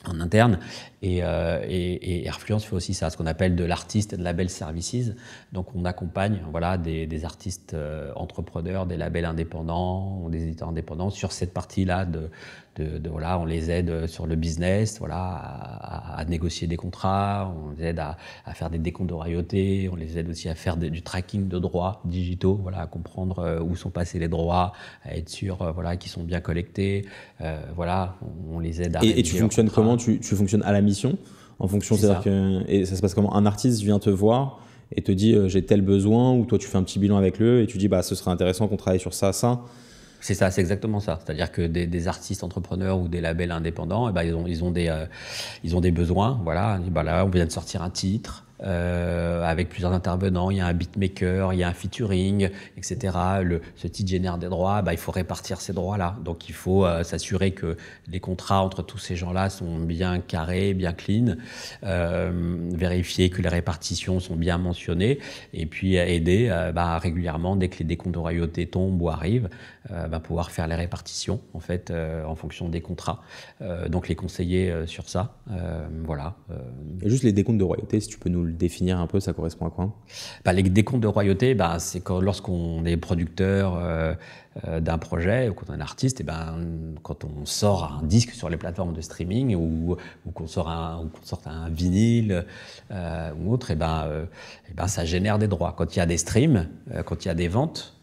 en interne. Euh, et, et, Airfluence fait aussi ça, ce qu'on appelle de l'artiste de label services. Donc on accompagne voilà, des, artistes euh, entrepreneurs, des labels indépendants, ou des éditeurs indépendants sur cette partie-là de, on les aide sur le business, voilà, à, négocier des contrats, on les aide à, faire des décomptes de royauté, on les aide aussi à faire du tracking de droits digitaux, voilà, à comprendre euh, où sont passés les droits, à être sûr, euh, voilà, qu'ils sont bien collectés, euh, voilà, on, les aide à. Et, tu fonctionnes comment tu, fonctionnes à la mission en fonction, c'est-à-dire que et ça se passe comment Un artiste vient te voir et te dit j'ai tel besoin ou toi tu fais un petit bilan avec lui et tu dis bah ce serait intéressant qu'on travaille sur ça, ça. C'est ça, c'est exactement ça. C'est-à-dire que des, des, artistes entrepreneurs ou des labels indépendants, eh ben, ils, ont, ils, ont des, euh, ils ont des besoins. Voilà, ben là, on vient de sortir un titre. Euh, avec plusieurs intervenants, il y a un beatmaker, il y a un featuring, etc. Le, ce titre génère des droits, bah, il faut répartir ces droits-là. Donc il faut euh, s'assurer que les contrats entre tous ces gens-là sont bien carrés, bien clean, euh, vérifier que les répartitions sont bien mentionnées, et puis aider euh, bah, régulièrement dès que les décomptes de royauté tombent ou arrivent euh, pouvoir faire les répartitions en fait euh, en fonction des contrats. Euh, donc les conseiller sur ça, voilà. Juste les décomptes de royauté, si tu peux nous le définir un peu, ça correspond à quoi bah, Les décomptes de royauté, bah, c'est lorsqu'on est producteur d'un projet ou quand on est artiste, et ben, quand on sort un disque sur les plateformes de streaming ou, qu'on sort un, un vinyle ou autre, et ben, ben, ça génère des droits. Quand il y a des streams, quand il y a des ventes,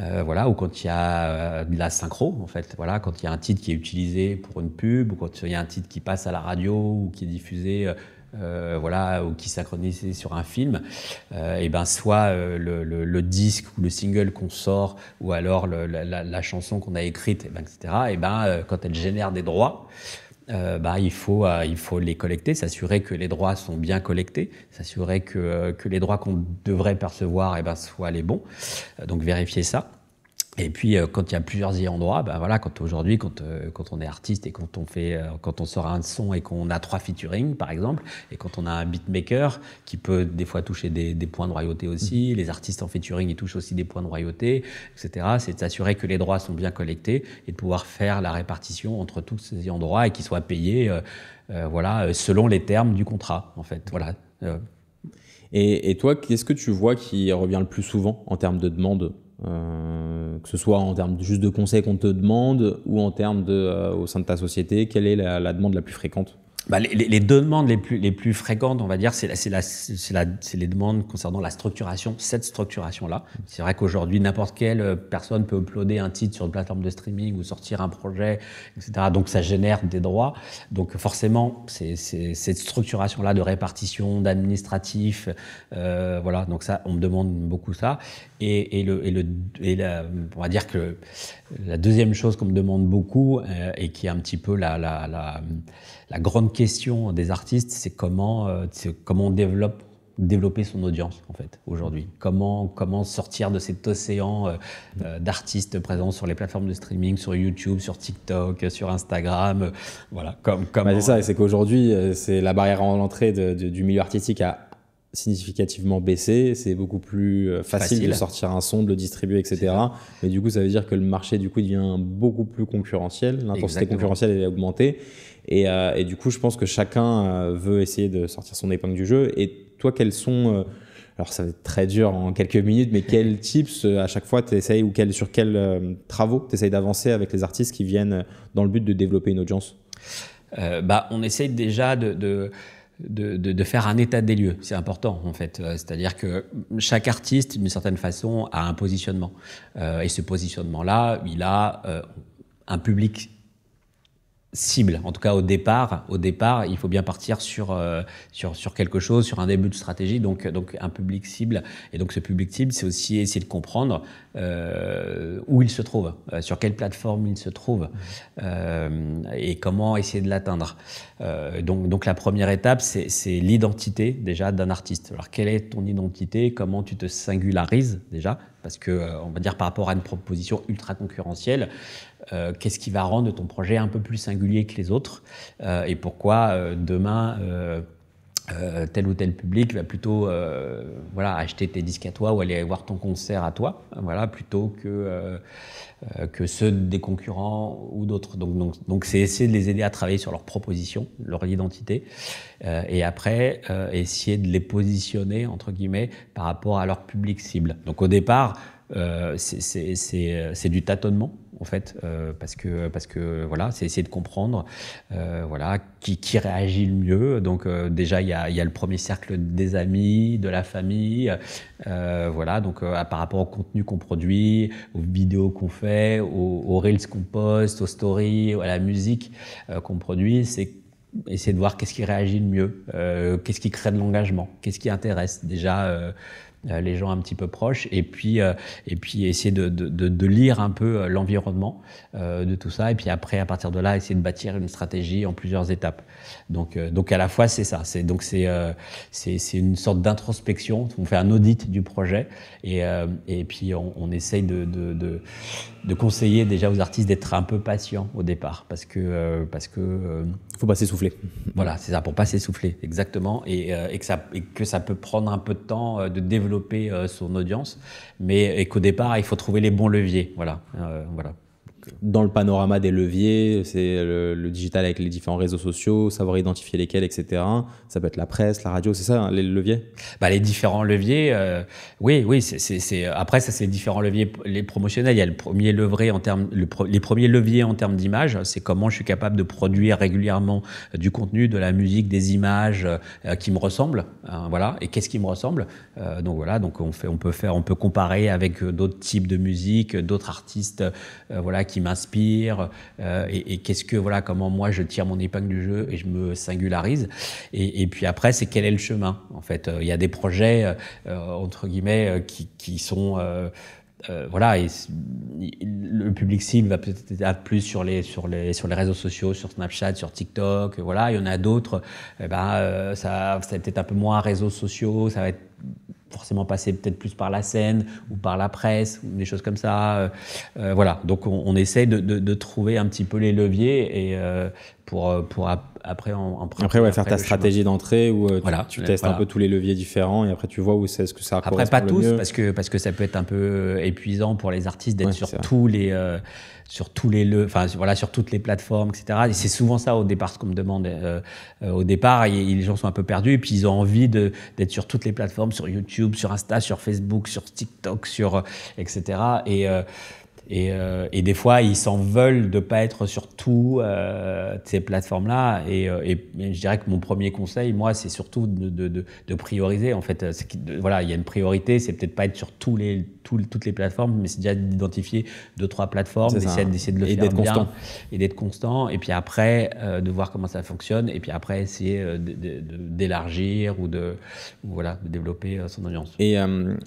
euh, voilà, ou quand il y a euh, de la synchro, en fait, voilà, quand il y a un titre qui est utilisé pour une pub, ou quand il y a un titre qui passe à la radio, ou qui est diffusé, euh, voilà, ou qui synchronise sur un film, et ben soit le, disque ou le single qu'on sort, ou alors la, chanson qu'on a écrite, et ben, etc. Et ben quand elle génère des droits, euh, bah, euh, il, faut, les collecter, s'assurer que les droits sont bien collectés, s'assurer que, euh, les droits qu'on devrait percevoir eh ben, soient les bons. donc vérifier ça. Et puis, euh, quand il y a plusieurs ayants droit, ben bah voilà, quand aujourd'hui, quand, euh, quand on est artiste et quand on fait, euh, quand on sort un son et qu'on a trois featuring, par exemple, et quand on a un beatmaker qui peut des fois toucher des, des points de royauté aussi, mm. les artistes en featuring, ils touchent aussi des points de royauté, etc. C'est de s'assurer que les droits sont bien collectés et de pouvoir faire la répartition entre tous ces ayants droit et qu'ils soient payés, voilà, selon les termes du contrat, en fait. Voilà. Et, et toi, qu'est-ce que tu vois qui revient le plus souvent en termes de demande euh, que ce soit en termes juste de conseils qu'on te demande ou en termes de, euh, au sein de ta société, quelle est la, la demande la plus fréquente bah, les, les, deux demandes les plus, les plus fréquentes, on va dire, c'est les demandes concernant la structuration, cette structuration-là. C'est vrai qu'aujourd'hui, n'importe quelle personne peut uploader un titre sur une plateforme de streaming ou sortir un projet, etc. Donc ça génère des droits. Donc forcément, c'est cette structuration-là de répartition, d'administratif, euh, voilà. Donc ça, on me demande beaucoup ça. Et, le, et, le, et la, on va dire que la deuxième chose qu'on me demande beaucoup, euh, et qui est un petit peu la, la, grande question des artistes, c'est comment, euh, comment développe développer son audience en fait aujourd'hui comment comment sortir de cet océan euh, d'artistes présents sur les plateformes de streaming sur YouTube sur TikTok sur Instagram voilà comme comme c'est ça c'est qu'aujourd'hui c'est la barrière en l'entrée du milieu artistique à significativement baissé, c'est beaucoup plus euh, facile, de sortir un son, de le distribuer, etc. Mais du coup, ça veut dire que le marché du coup devient beaucoup plus concurrentiel, l'intensité concurrentielle est augmentée, euh, et, du coup, je pense que chacun euh, veut essayer de sortir son épingle du jeu. Et toi, quels sont alors ça va être très dur en quelques minutes, mais quels tips à chaque fois tu essayes ou quel, sur quels travaux tu essayes d'avancer avec les artistes qui viennent dans le but de développer une audience bah, On essaye déjà de de, faire un état des lieux. C'est important, en fait. Euh, c'est-à-dire que chaque artiste, d'une certaine façon, a un positionnement. Euh, et ce positionnement-là, il a euh, un public cible. En tout cas, au départ, au départ, il faut bien partir euh, sur, sur, quelque chose, sur un début de stratégie, donc, donc un public cible. Et donc ce public cible, c'est aussi essayer de comprendre euh, où il se trouve, euh, sur quelle plateforme il se trouve, et comment essayer de l'atteindre. donc, donc la première étape, c'est l'identité déjà d'un artiste. Alors quelle est ton identité Comment tu te singularises déjà parce que, euh, on va dire, par rapport à une proposition ultra concurrentielle, euh, qu'est-ce qui va rendre ton projet un peu plus singulier que les autres euh, et pourquoi demain euh, tel ou tel public va plutôt euh, voilà, acheter tes disques à toi ou aller voir ton concert à toi, voilà, plutôt que, euh, que ceux des concurrents ou d'autres. Donc, donc, c'est essayer de les aider à travailler sur leur proposition, leur identité, et après essayer de les positionner, entre guillemets, par rapport à leur public cible. Donc au départ, c'est du tâtonnement en fait, euh, parce que parce que voilà, c'est essayer de comprendre, euh, voilà, qui, réagit le mieux. Donc euh, déjà, il y a, le premier cercle des amis, de la famille, voilà. Donc par rapport au contenu qu'on produit, aux vidéos qu'on fait, aux, aux reels qu'on poste, aux stories, à la musique qu'on produit, c'est essayer de voir qu'est-ce qui réagit le mieux, qu'est-ce qui crée de l'engagement, qu'est-ce qui intéresse déjà euh, les gens un petit peu proches, et puis, euh, et puis essayer de, de, de, lire un peu euh, l'environnement de tout ça, et puis après, à partir de là, essayer de bâtir une stratégie en plusieurs étapes. Donc, donc à la fois, c'est ça, c'est donc c'est c'est une sorte d'introspection, on fait un audit du projet, et, et puis on, on essaye de, de, conseiller déjà aux artistes d'être un peu patients au départ, parce que, parce que faut pas s'essouffler. Voilà, c'est ça, pour pas s'essouffler, exactement. Et, euh, et, que ça, et, que ça, peut prendre un peu de temps euh, de développer euh, son audience, mais qu'au départ, il faut trouver les bons leviers. Voilà. voilà dans le panorama des leviers, c'est le, digital avec les différents réseaux sociaux, savoir identifier lesquels, etc. Ça peut être la presse, la radio, c'est ça, hein, les leviers bah, Les différents leviers, euh, oui, oui. c'est Après, ça, c'est les différents leviers les promotionnels. Il y a le premier en termes, les premiers leviers en termes d'image, c'est comment je suis capable de produire régulièrement euh, du contenu, de la musique, des images euh, qui me ressemblent. Hein, voilà. Et qu'est-ce qui me ressemble Donc voilà, donc on, fait, on peut faire, on peut comparer avec d'autres types de musique, d'autres artistes, voilà, qui m'inspire euh, et, qu'est-ce que voilà comment moi je tire mon épingle du jeu et je me singularise. Et, puis après, c'est quel est le chemin en fait. Euh, il y a des projets euh, entre guillemets qui, qui sont voilà, et le public cible va peut-être être plus sur les, sur, les, sur les réseaux sociaux, sur Snapchat, sur TikTok, voilà. Il y en a d'autres, et eh ben, ça, va être un peu moins réseaux sociaux, ça va être forcément passer peut-être plus par la scène ou par la presse ou des choses comme ça. Euh, euh, voilà, donc on, essaie de, trouver un petit peu les leviers et, euh, pour, euh, pour après en, Après, ouais, faire ta stratégie d'entrée où euh, voilà, tu, euh, testes un peu tous les leviers différents et après tu vois où c'est ce que ça Après, pas tous, parce que, parce que ça peut être un peu épuisant pour les artistes d'être sur, tous les, sur tous les. enfin voilà, sur toutes les plateformes, etc. Et c'est souvent ça au départ, ce qu'on me demande. au départ, les gens sont un peu perdus et puis ils ont envie d'être sur toutes les plateformes, sur YouTube, sur Insta, sur Facebook, sur TikTok, sur, etc. Et. Euh, et, des fois, ils s'en veulent de pas être sur toutes euh, ces plateformes-là. Euh, et, je dirais que mon premier conseil, moi, c'est surtout de, prioriser. En fait, voilà, il y a une priorité. C'est peut-être pas être sur tous les, toutes les plateformes, mais c'est déjà d'identifier deux trois plateformes, d'essayer de le et faire constant. et d'être constant. Et puis après, de voir comment ça fonctionne. Et puis après, essayer d'élargir ou de voilà, de développer son audience. Et,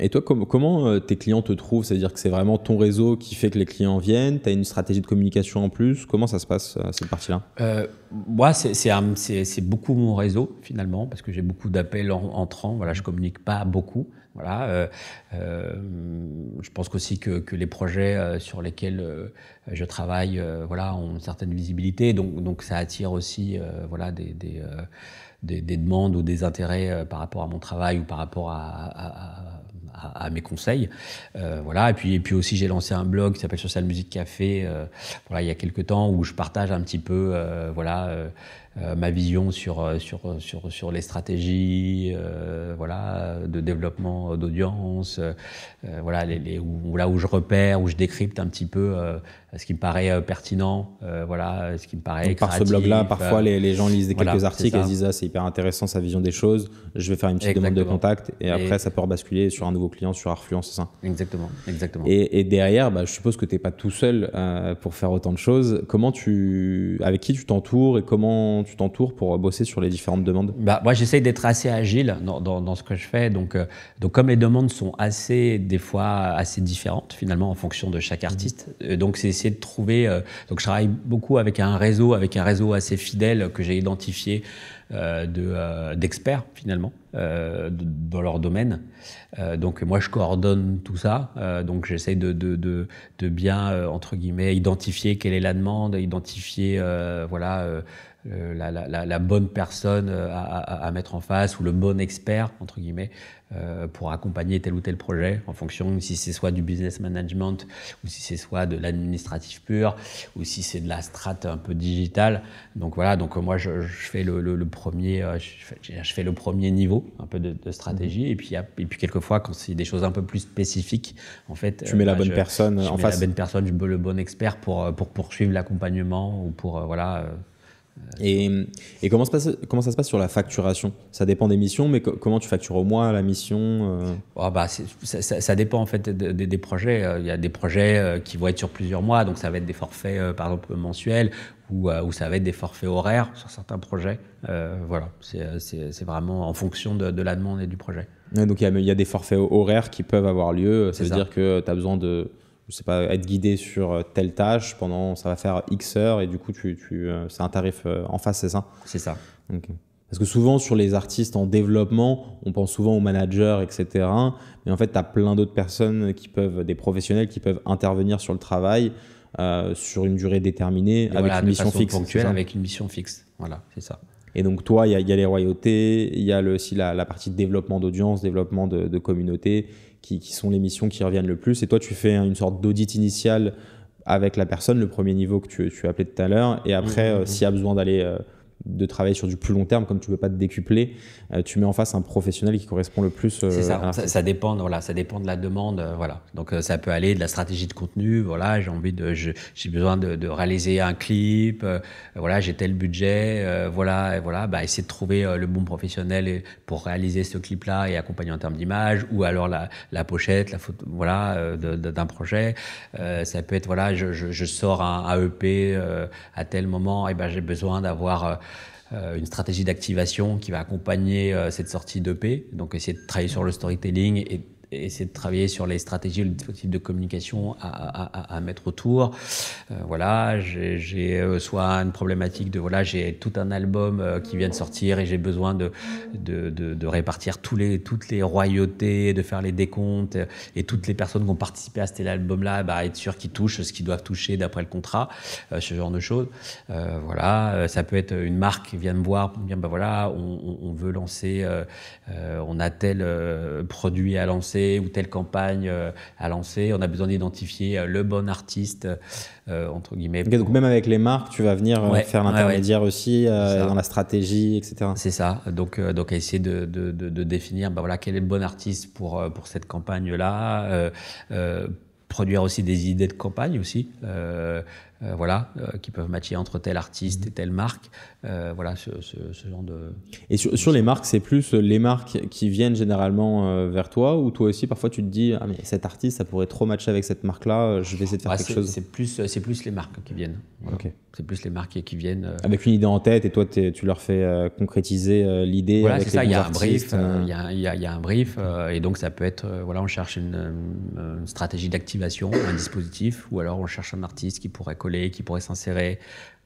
toi, comment tes clients te trouvent C'est-à-dire que c'est vraiment ton réseau qui fait les clients viennent Tu as une stratégie de communication en plus Comment ça se passe, euh, cette partie-là euh, Moi, c'est beaucoup mon réseau, finalement, parce que j'ai beaucoup d'appels en, entrants. Voilà, je communique pas beaucoup. Voilà, euh, je pense aussi que, les projets sur lesquels je travaille voilà, ont une certaine visibilité, donc, donc ça attire aussi voilà, des, des, demandes ou des intérêts par rapport à mon travail ou par rapport à à, mes conseils. Euh, voilà. Et puis, et puis aussi, j'ai lancé un blog qui s'appelle Social Music Café. Euh, voilà, il y a quelques temps où je partage un petit peu, euh, voilà, euh, ma vision sur, euh, sur, euh, sur, sur les stratégies voilà, de développement d'audience, voilà, les, où, là où je repère, où je décrypte un petit peu ce qui me paraît pertinent, voilà, ce qui me paraît. Donc, par ce blog-là, parfois les, les, gens lisent quelques articles et se disent ah, c'est hyper intéressant sa vision des choses, je vais faire une petite demande de contact et, après ça peut rebasculer sur un nouveau client, sur Arfluence, c'est ça Exactement, exactement. Et, derrière, bah, je suppose que tu n'es pas tout seul pour faire autant de choses. Comment tu, avec qui tu t'entoures et comment tu t'entoures pour euh, bosser sur les différentes demandes bah, Moi, j'essaye d'être assez agile dans, ce que je fais. Donc, euh, donc, comme les demandes sont assez, des fois, assez différentes, finalement, en fonction de chaque artiste, mhm. euh, donc c'est essayer de trouver. donc, je travaille beaucoup avec un réseau, avec un réseau assez fidèle que j'ai identifié euh, d'experts, finalement. dans leur domaine. donc moi, je coordonne tout ça. donc j'essaye de, de, de, bien, entre guillemets, identifier quelle est la demande, identifier, voilà euh, la, la, la, bonne personne euh, à, à, à, mettre en face ou le bon expert, entre guillemets, euh, pour accompagner tel ou tel projet en fonction si c'est soit du business management ou si c'est soit de l'administratif pur ou si c'est de la strate un peu digitale. Donc voilà, donc euh, moi je, je fais, le, le, premier, je fais, le premier niveau un peu de, de stratégie mmh. et, puis, et puis quelquefois quand c'est des choses un peu plus spécifiques, en fait. Tu mets la bah, bonne personne en face. la bonne personne, je le bon expert pour, pour poursuivre l'accompagnement ou pour, voilà et, comment, se comment, ça se passe sur la facturation Ça dépend des missions, mais comment tu factures au mois la mission euh oh, bah ça, dépend en fait des projets. Euh, il y a des projets euh, qui vont être sur plusieurs mois, donc ça va être des forfaits par exemple mensuels ou, ou ça va être des forfaits horaires sur certains projets. voilà, c'est vraiment en fonction de, la demande et du projet. donc il y, a, il des forfaits horaires qui peuvent avoir lieu. cest à dire que tu as besoin de je sais pas, être guidé sur euh, telle tâche pendant, ça va faire X heures et du coup, tu, tu euh, c'est un tarif euh, en face, c'est ça C'est ça. Parce que souvent, sur les artistes en développement, on pense souvent aux managers, etc. Mais en fait, tu as plein d'autres personnes qui peuvent, des professionnels qui peuvent intervenir sur le travail sur une durée déterminée, avec une mission fixe. avec une mission fixe. Voilà, c'est ça. Et donc, toi, il y, y, a les royautés, il y a le, aussi la, partie développement d'audience, développement de, de communauté qui, sont les missions qui reviennent le plus. Et toi, tu fais une sorte d'audit initial avec la personne, le premier niveau que tu, tu as appelé tout à l'heure, et après, mmh, mmh, euh, mmh. s'il y a besoin d'aller euh, de travailler sur du plus long terme, comme tu ne peux pas te décupler, euh, tu mets en face un professionnel qui correspond le plus. Euh, ça. ça, dépend, voilà, ça dépend de la demande. Euh, voilà. Donc ça peut aller de la stratégie de contenu, voilà, j'ai envie de, j'ai besoin de, réaliser un clip, voilà, j'ai tel budget, voilà, et voilà, bah, essayer de trouver le bon professionnel pour réaliser ce clip-là et accompagner en termes d'image, ou alors la, la, pochette, la photo, voilà, d'un projet. ça peut être, voilà, je, je, je sors un, AEP EP à tel moment, et ben j'ai besoin d'avoir euh, une stratégie d'activation qui va accompagner euh, cette sortie d'EP, donc essayer de travailler sur le storytelling et essayer de travailler sur les stratégies, le type de communication à, à, à, à mettre autour. Euh, voilà, j'ai euh, soit une problématique de voilà, j'ai tout un album euh, qui vient de sortir et j'ai besoin de de, de, de, répartir tous les, toutes les royautés, de faire les décomptes et toutes les personnes qui ont participé à cet album-là, bah, être sûr qu'ils touchent ce qu'ils doivent toucher d'après le contrat, ce genre de choses. voilà, ça peut être une marque qui vient me voir pour me dire bah voilà, on, on veut lancer, euh, on a tel produit à lancer ou telle campagne à euh, lancer. On a besoin d'identifier euh, le bon artiste, euh, entre guillemets. donc même avec les marques, tu vas venir faire l'intermédiaire aussi dans la stratégie, etc. C'est ça. Donc, donc essayer de, de, définir ben voilà, quel est le bon artiste pour, pour cette campagne-là. produire aussi des idées de campagne aussi. Euh, voilà, euh, qui peuvent matcher entre tel artiste et telle marque, euh, voilà, ce, genre de. Et sur, les marques, c'est plus les marques qui viennent généralement vers toi, ou toi aussi parfois tu te dis ah mais cet artiste ça pourrait trop matcher avec cette marque-là, je vais essayer de faire quelque chose. C'est plus, c'est plus les marques qui viennent. C'est plus les marques qui viennent. Avec une idée en tête, et toi tu leur fais concrétiser l'idée. Voilà, c'est ça. Il y, a un brief, il y, a, un brief, et donc ça peut être voilà, on cherche une, une stratégie d'activation, un dispositif, ou alors on cherche un artiste qui pourrait coller qui pourraient s'insérer.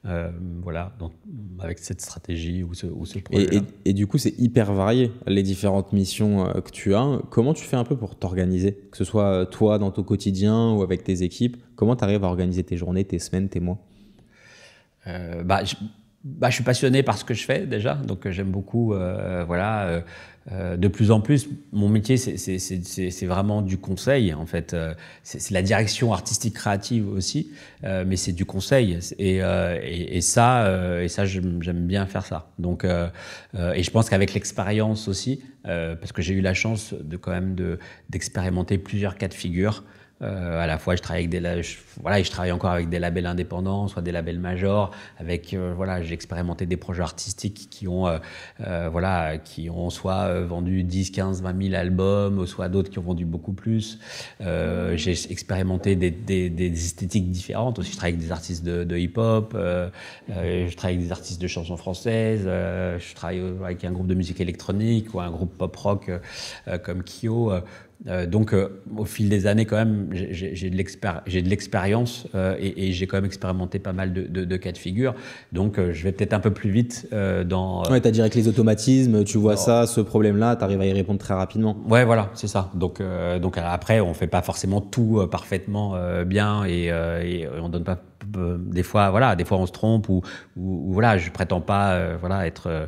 Euh, voilà, donc avec cette stratégie ou ce, ou ce projet. Et, et, du coup, c'est hyper varié les différentes missions euh, que tu as. Comment tu fais un peu pour t'organiser Que ce soit euh, toi dans ton quotidien ou avec tes équipes, comment tu arrives à organiser tes journées, tes semaines, tes mois bah, je, bah, je suis passionné par ce que je fais déjà, donc j'aime beaucoup voilà, euh, de plus en plus, mon métier, c'est vraiment du conseil, en fait. Euh, c'est la direction artistique créative aussi, euh, mais c'est du conseil. Et, ça, et ça j'aime bien faire ça. Donc, et je pense qu'avec l'expérience aussi, parce que j'ai eu la chance de quand même d'expérimenter plusieurs cas de figure, euh, à la fois, je travaille avec des, je, je travaille encore avec des labels indépendants, soit des labels majors. Avec, euh, voilà, j'ai expérimenté des projets artistiques qui ont, euh, euh, voilà, qui ont soit vendu 10, 15, 20 000 albums, soit d'autres qui ont vendu beaucoup plus. j'ai expérimenté des, des, des, esthétiques différentes. Aussi, je travaille avec des artistes de, de hip-hop, je travaille avec des artistes de chansons françaises, je travaille avec un groupe de musique électronique ou un groupe pop rock comme Kyo. Euh, donc, euh, au fil des années, quand même, j'ai de l'expérience euh, et, et j'ai quand même expérimenté pas mal de, de, de cas de figure. Donc, euh, je vais peut-être un peu plus vite euh, dans. Ouais, tu as dit avec les automatismes, tu vois oh. ça, ce problème-là, tu arrives à y répondre très rapidement. Ouais, voilà, c'est ça. Donc, donc après, on fait pas forcément tout parfaitement bien et, et on donne pas euh, des fois, voilà, des fois on se trompe ou, ou, voilà, je prétends pas, euh, voilà, être euh,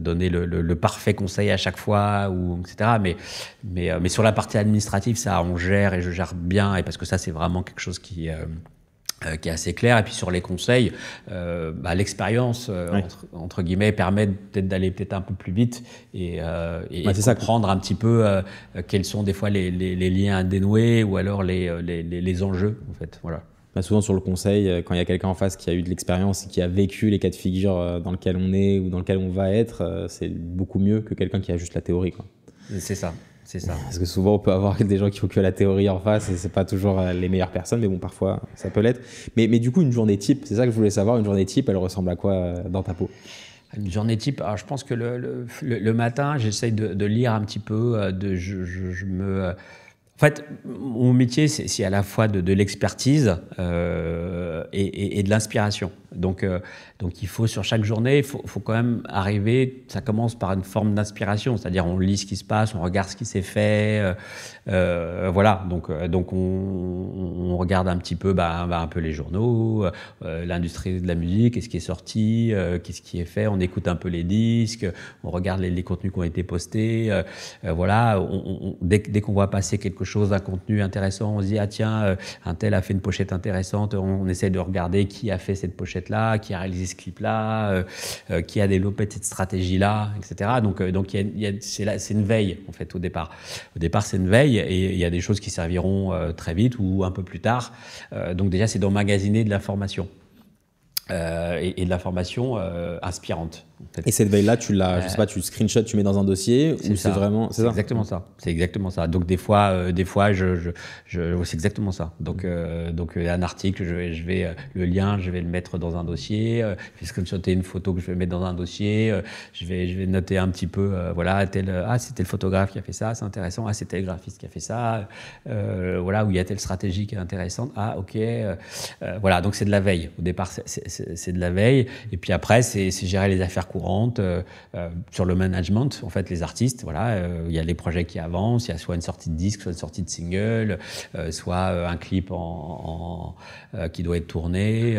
donner le, parfait conseil à chaque fois ou etc. Mais mais mais sur la partie administrative, ça, on gère et je gère bien et parce que ça, c'est vraiment quelque chose qui qui est assez clair. Et puis sur les conseils, bah, l'expérience, entre, guillemets, permet peut-être d'aller peut-être un peu plus vite et, et, bah, comprendre un petit peu quels sont des fois les, les, liens à dénouer ou alors les, les enjeux, en fait. Voilà. Bah, souvent sur le conseil, euh, quand il y a quelqu'un en face qui a eu de l'expérience et qui a vécu les cas de figure euh, dans lequel on est ou dans lequel on va être, euh, c'est beaucoup mieux que quelqu'un qui a juste la théorie. C'est ça. C'est ça. Parce que souvent, on peut avoir des gens qui ont que la théorie en face et c'est pas toujours les meilleures personnes, mais bon, parfois, ça peut l'être. Mais, du coup, une journée type, c'est ça que je voulais savoir, une journée type, elle ressemble à quoi dans ta peau une journée type, ah, je pense que le, matin, j'essaye de, lire un petit peu, de, je me en fait, mon métier, c'est à la fois de, l'expertise euh, et, de l'inspiration. Donc, euh, donc il faut sur chaque journée, il faut, quand même arriver, ça commence par une forme d'inspiration, c'est-à-dire on lit ce qui se passe, on regarde ce qui s'est fait, euh, euh, voilà, donc, euh, donc on, regarde un petit peu bah, bah, un peu les journaux, l'industrie de la musique, qu'est-ce qui est sorti, qu'est-ce qui est fait, on écoute un peu les disques, on regarde les, contenus qui ont été postés, voilà, dès, dès qu'on voit passer quelque chose, un contenu intéressant, on se dit, ah tiens, un tel a fait une pochette intéressante, on, essaie de regarder qui a fait cette pochette-là, qui a réalisé ce clip-là, euh, euh, qui a développé cette stratégie-là, etc. Donc, euh, donc c'est une veille, en fait, au départ. Au départ, c'est une veille et il y a des choses qui serviront très vite ou un peu plus tard. donc, déjà, c'est d'emmagasiner de l'information et, et, de l'information inspirante. Et cette veille-là, tu la, je sais euh, pas, tu screenshot, tu mets dans un dossier ou c'est vraiment, c'est Exactement ça. C'est exactement ça. Donc des fois, euh, des fois, je, je, je c'est exactement ça. Donc, mm. euh, donc un article, je vais, je vais le lien, je vais le mettre dans un dossier. je vais screenshoter une photo que je vais mettre dans un dossier. je vais, je vais noter un petit peu, voilà, tel, ah c'était le photographe qui a fait ça, c'est intéressant. Ah c'était le graphiste qui a fait ça. voilà, où il y a telle stratégie qui est intéressante. Ah ok, voilà. Donc c'est de la veille. Au départ, c'est de la veille. Et puis après, c'est gérer les affaires courante euh, euh, sur le management. En fait, les artistes, voilà, euh, il y a des projets qui avancent, il y a soit une sortie de disque, soit une sortie de single, soit un clip qui doit être tourné,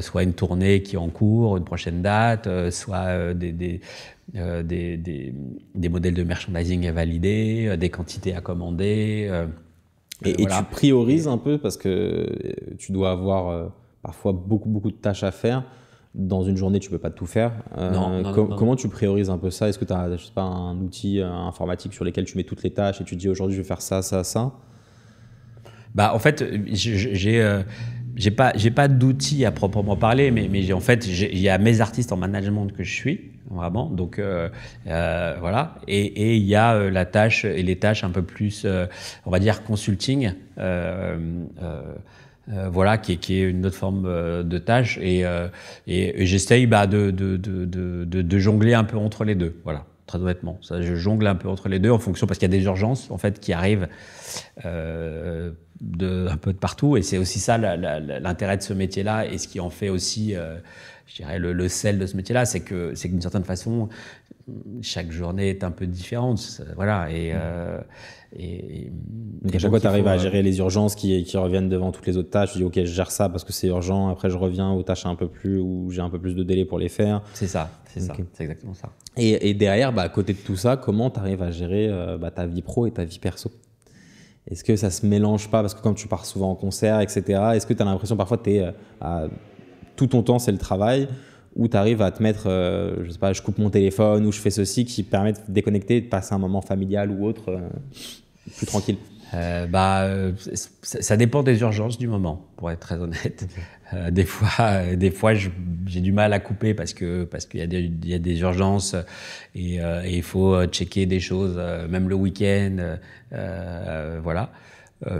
soit une tournée qui est en cours, une prochaine date, soit des, modèles de merchandising à valider, des quantités à commander. et, tu priorises un peu parce que tu dois avoir parfois beaucoup, beaucoup de tâches à faire dans une journée, tu peux pas tout faire. Euh, comment tu priorises un peu ça Est-ce que tu as je sais pas, un outil euh, informatique sur lequel tu mets toutes les tâches et tu te dis aujourd'hui je vais faire ça, ça, ça Bah en fait, j'ai n'ai euh, j'ai pas j'ai pas d'outils à proprement parler, mais mais en fait il y a mes artistes en management que je suis vraiment. Donc voilà. Et il y a la tâche et les tâches un peu plus, on va dire, consulting. Euh, voilà, qui est, une autre forme euh, de tâche. Et, euh, j'essaye bah, de, jongler un peu entre les deux. Voilà, très honnêtement. je jongle un peu entre les deux en fonction, parce qu'il y a des urgences en fait, qui arrivent de, un peu de partout. Et c'est aussi ça l'intérêt de ce métier-là et ce qui en fait aussi je dirais, le, le, sel de ce métier-là, c'est que, c'est qu'une certaine façon, chaque journée est un peu différente. Voilà. Et, mmh. euh, chaque fois, tu arrives à euh, gérer les urgences qui, reviennent devant toutes les autres tâches. Tu dis, OK, je gère ça parce que c'est urgent. Après, je reviens aux tâches un peu plus où j'ai un peu plus de délai pour les faire. C'est ça. C'est ça. C'est exactement ça. Et, derrière, bah, à côté de tout ça, comment tu arrives à gérer euh, bah, ta vie pro et ta vie perso Est-ce que ça se mélange pas Parce que comme tu pars souvent en concert, etc., est-ce que tu as l'impression parfois que tout ton temps, c'est le travail où tu arrives à te mettre, euh, je sais pas, je coupe mon téléphone ou je fais ceci qui permet de déconnecter, de passer un moment familial ou autre euh, plus tranquille euh, bah, ça dépend des urgences du moment, pour être très honnête. des fois, des fois, j'ai du mal à couper parce que parce qu'il y, y, a des urgences et il faut checker des choses, même le week-end, voilà.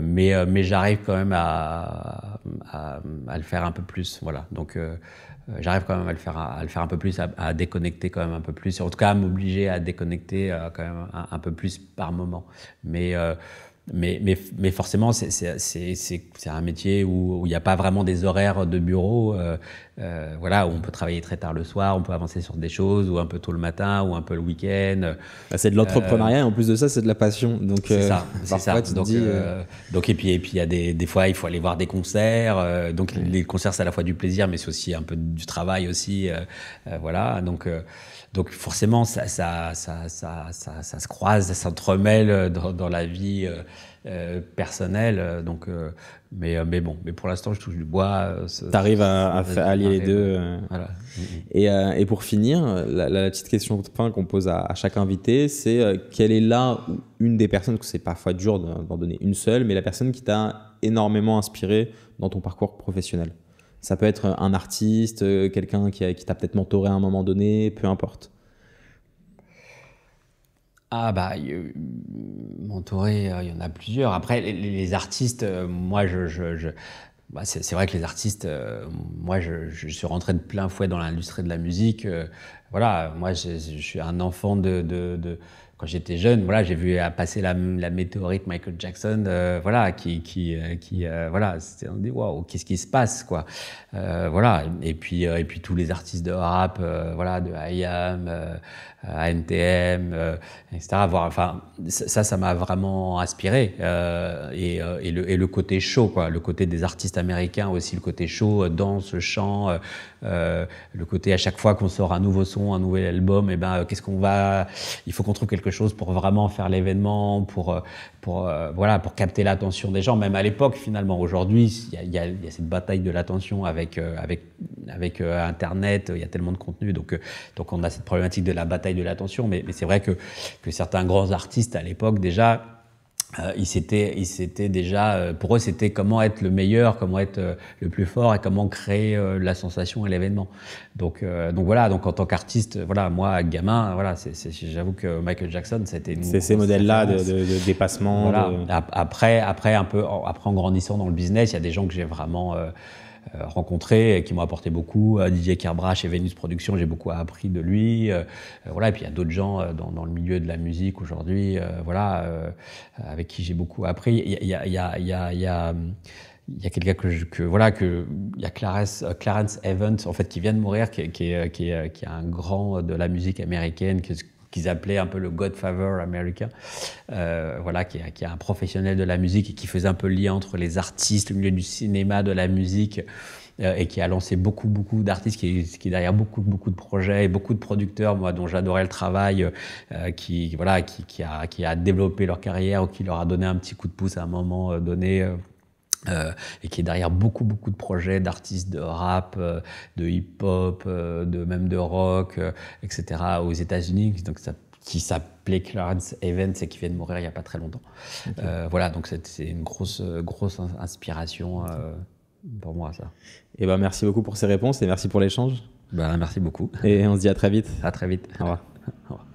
mais mais j'arrive quand même à, à, à, le faire un peu plus, voilà. Donc euh, j'arrive quand même à le faire, à, le faire un peu plus, à, déconnecter quand même un peu plus, en tout cas à m'obliger à déconnecter euh, quand même un, peu plus par moment. Mais euh, mais, mais, mais forcément, c'est un métier où il n'y a pas vraiment des horaires de bureau. Euh, euh, voilà, où on peut travailler très tard le soir, on peut avancer sur des choses, ou un peu tôt le matin, ou un peu le week-end. Bah, c'est de l'entrepreneuriat, euh, et en plus de ça, c'est de la passion. Donc, c'est euh, ça. ça. donc, donc, et puis, et puis, il y a des, des, fois, il faut aller voir des concerts. donc, les concerts, c'est à la fois du plaisir, mais c'est aussi un peu du travail aussi. voilà. Donc, donc forcément, ça, ça, ça, ça se croise, ça s'entremêle dans, dans, la vie euh, euh personnelle. Donc, euh, mais, euh, mais bon, mais pour l'instant, je touche du bois. tu arrives à, à, allier les deux. Voilà. Et, et, pour finir, la, la, petite question de fin qu'on pose à, chaque invité, c'est quelle est là une des personnes, parce que c'est parfois dur d'en donner une seule, mais la personne qui t'a énormément inspiré dans ton parcours professionnel ça peut être un artiste, euh, quelqu'un qui, qui t'a peut-être mentoré à un moment donné, peu importe. Ah bah, mentoré, euh, il y en a plusieurs. Après, les, artistes, euh, moi, je, je, bah, c'est vrai que les artistes, moi, je, suis rentré de plein fouet dans l'industrie de la musique. voilà, moi, je, suis un enfant de quand j'étais jeune, voilà, j'ai vu passer la, météorite Michael Jackson, euh, voilà, qui, qui, euh, qui euh, voilà, on dit waouh, qu'est-ce qui se passe, quoi, euh, voilà. Et puis, euh, et puis tous les artistes de rap, voilà, de IAM, ANTM, etc. Voire, enfin, ça, ça m'a vraiment inspiré. Et, et, le, et, le, côté chaud, quoi, le côté des artistes américains aussi, le côté chaud, danse, chant, euh, le côté à chaque fois qu'on sort un nouveau son, un nouvel album, et eh ben euh, qu'est-ce qu'on va Il faut qu'on trouve quelque chose pour vraiment faire l'événement, pour euh, pour voilà, pour capter l'attention des gens. Même à l'époque, finalement, aujourd'hui, il y, a, cette bataille de l'attention avec avec avec Internet. Il y a tellement de contenu, donc donc on a cette problématique de la bataille de l'attention. Mais, c'est vrai que certains grands artistes à l'époque déjà euh, il s'étaient, déjà, euh, pour eux, c'était comment être le meilleur, comment être euh, le plus fort et comment créer euh, la sensation et l'événement. Donc, donc voilà. Donc en tant qu'artiste, voilà, moi gamin, voilà, j'avoue que Michael Jackson, c'était une. C'est ces modèles-là de, dépassement. Voilà. Après, après un peu, après en grandissant dans le business, il y a des gens que j'ai vraiment euh, rencontrés et euh, qui m'ont apporté beaucoup. Euh, Didier Kerbra chez Venus Productions, j'ai beaucoup appris de lui. voilà, et puis il y a d'autres gens dans, le milieu de la musique aujourd'hui, voilà, avec qui j'ai beaucoup appris. Il y a, il y a, il y a, il y a quelqu'un que, que voilà que il y a Clarence, Clarence Evans en fait qui vient de mourir qui, qui, est un grand de la musique américaine qu'ils appelaient un peu le Godfather américain, euh, voilà, qui, qui est un professionnel de la musique et qui faisait un peu le lien entre les artistes, le milieu du cinéma, de la musique euh, et qui a lancé beaucoup, beaucoup d'artistes, qui, est derrière beaucoup, beaucoup de projets, et beaucoup de producteurs, moi, dont j'adorais le travail, euh, qui, voilà, qui, a, qui a développé leur carrière ou qui leur a donné un petit coup de pouce à un moment euh, donné. Euh, et qui est derrière beaucoup beaucoup de projets d'artistes de rap, euh, de hip-hop, euh, de même de rock, etc. aux États-Unis, donc qui s'appelait Clarence Evans et qui vient de mourir il n'y a pas très longtemps. voilà, donc c'est une grosse grosse inspiration pour moi ça. Et eh ben merci beaucoup pour ces réponses et merci pour l'échange. Ben, merci beaucoup. Et on se dit à très vite. À très vite. Au revoir.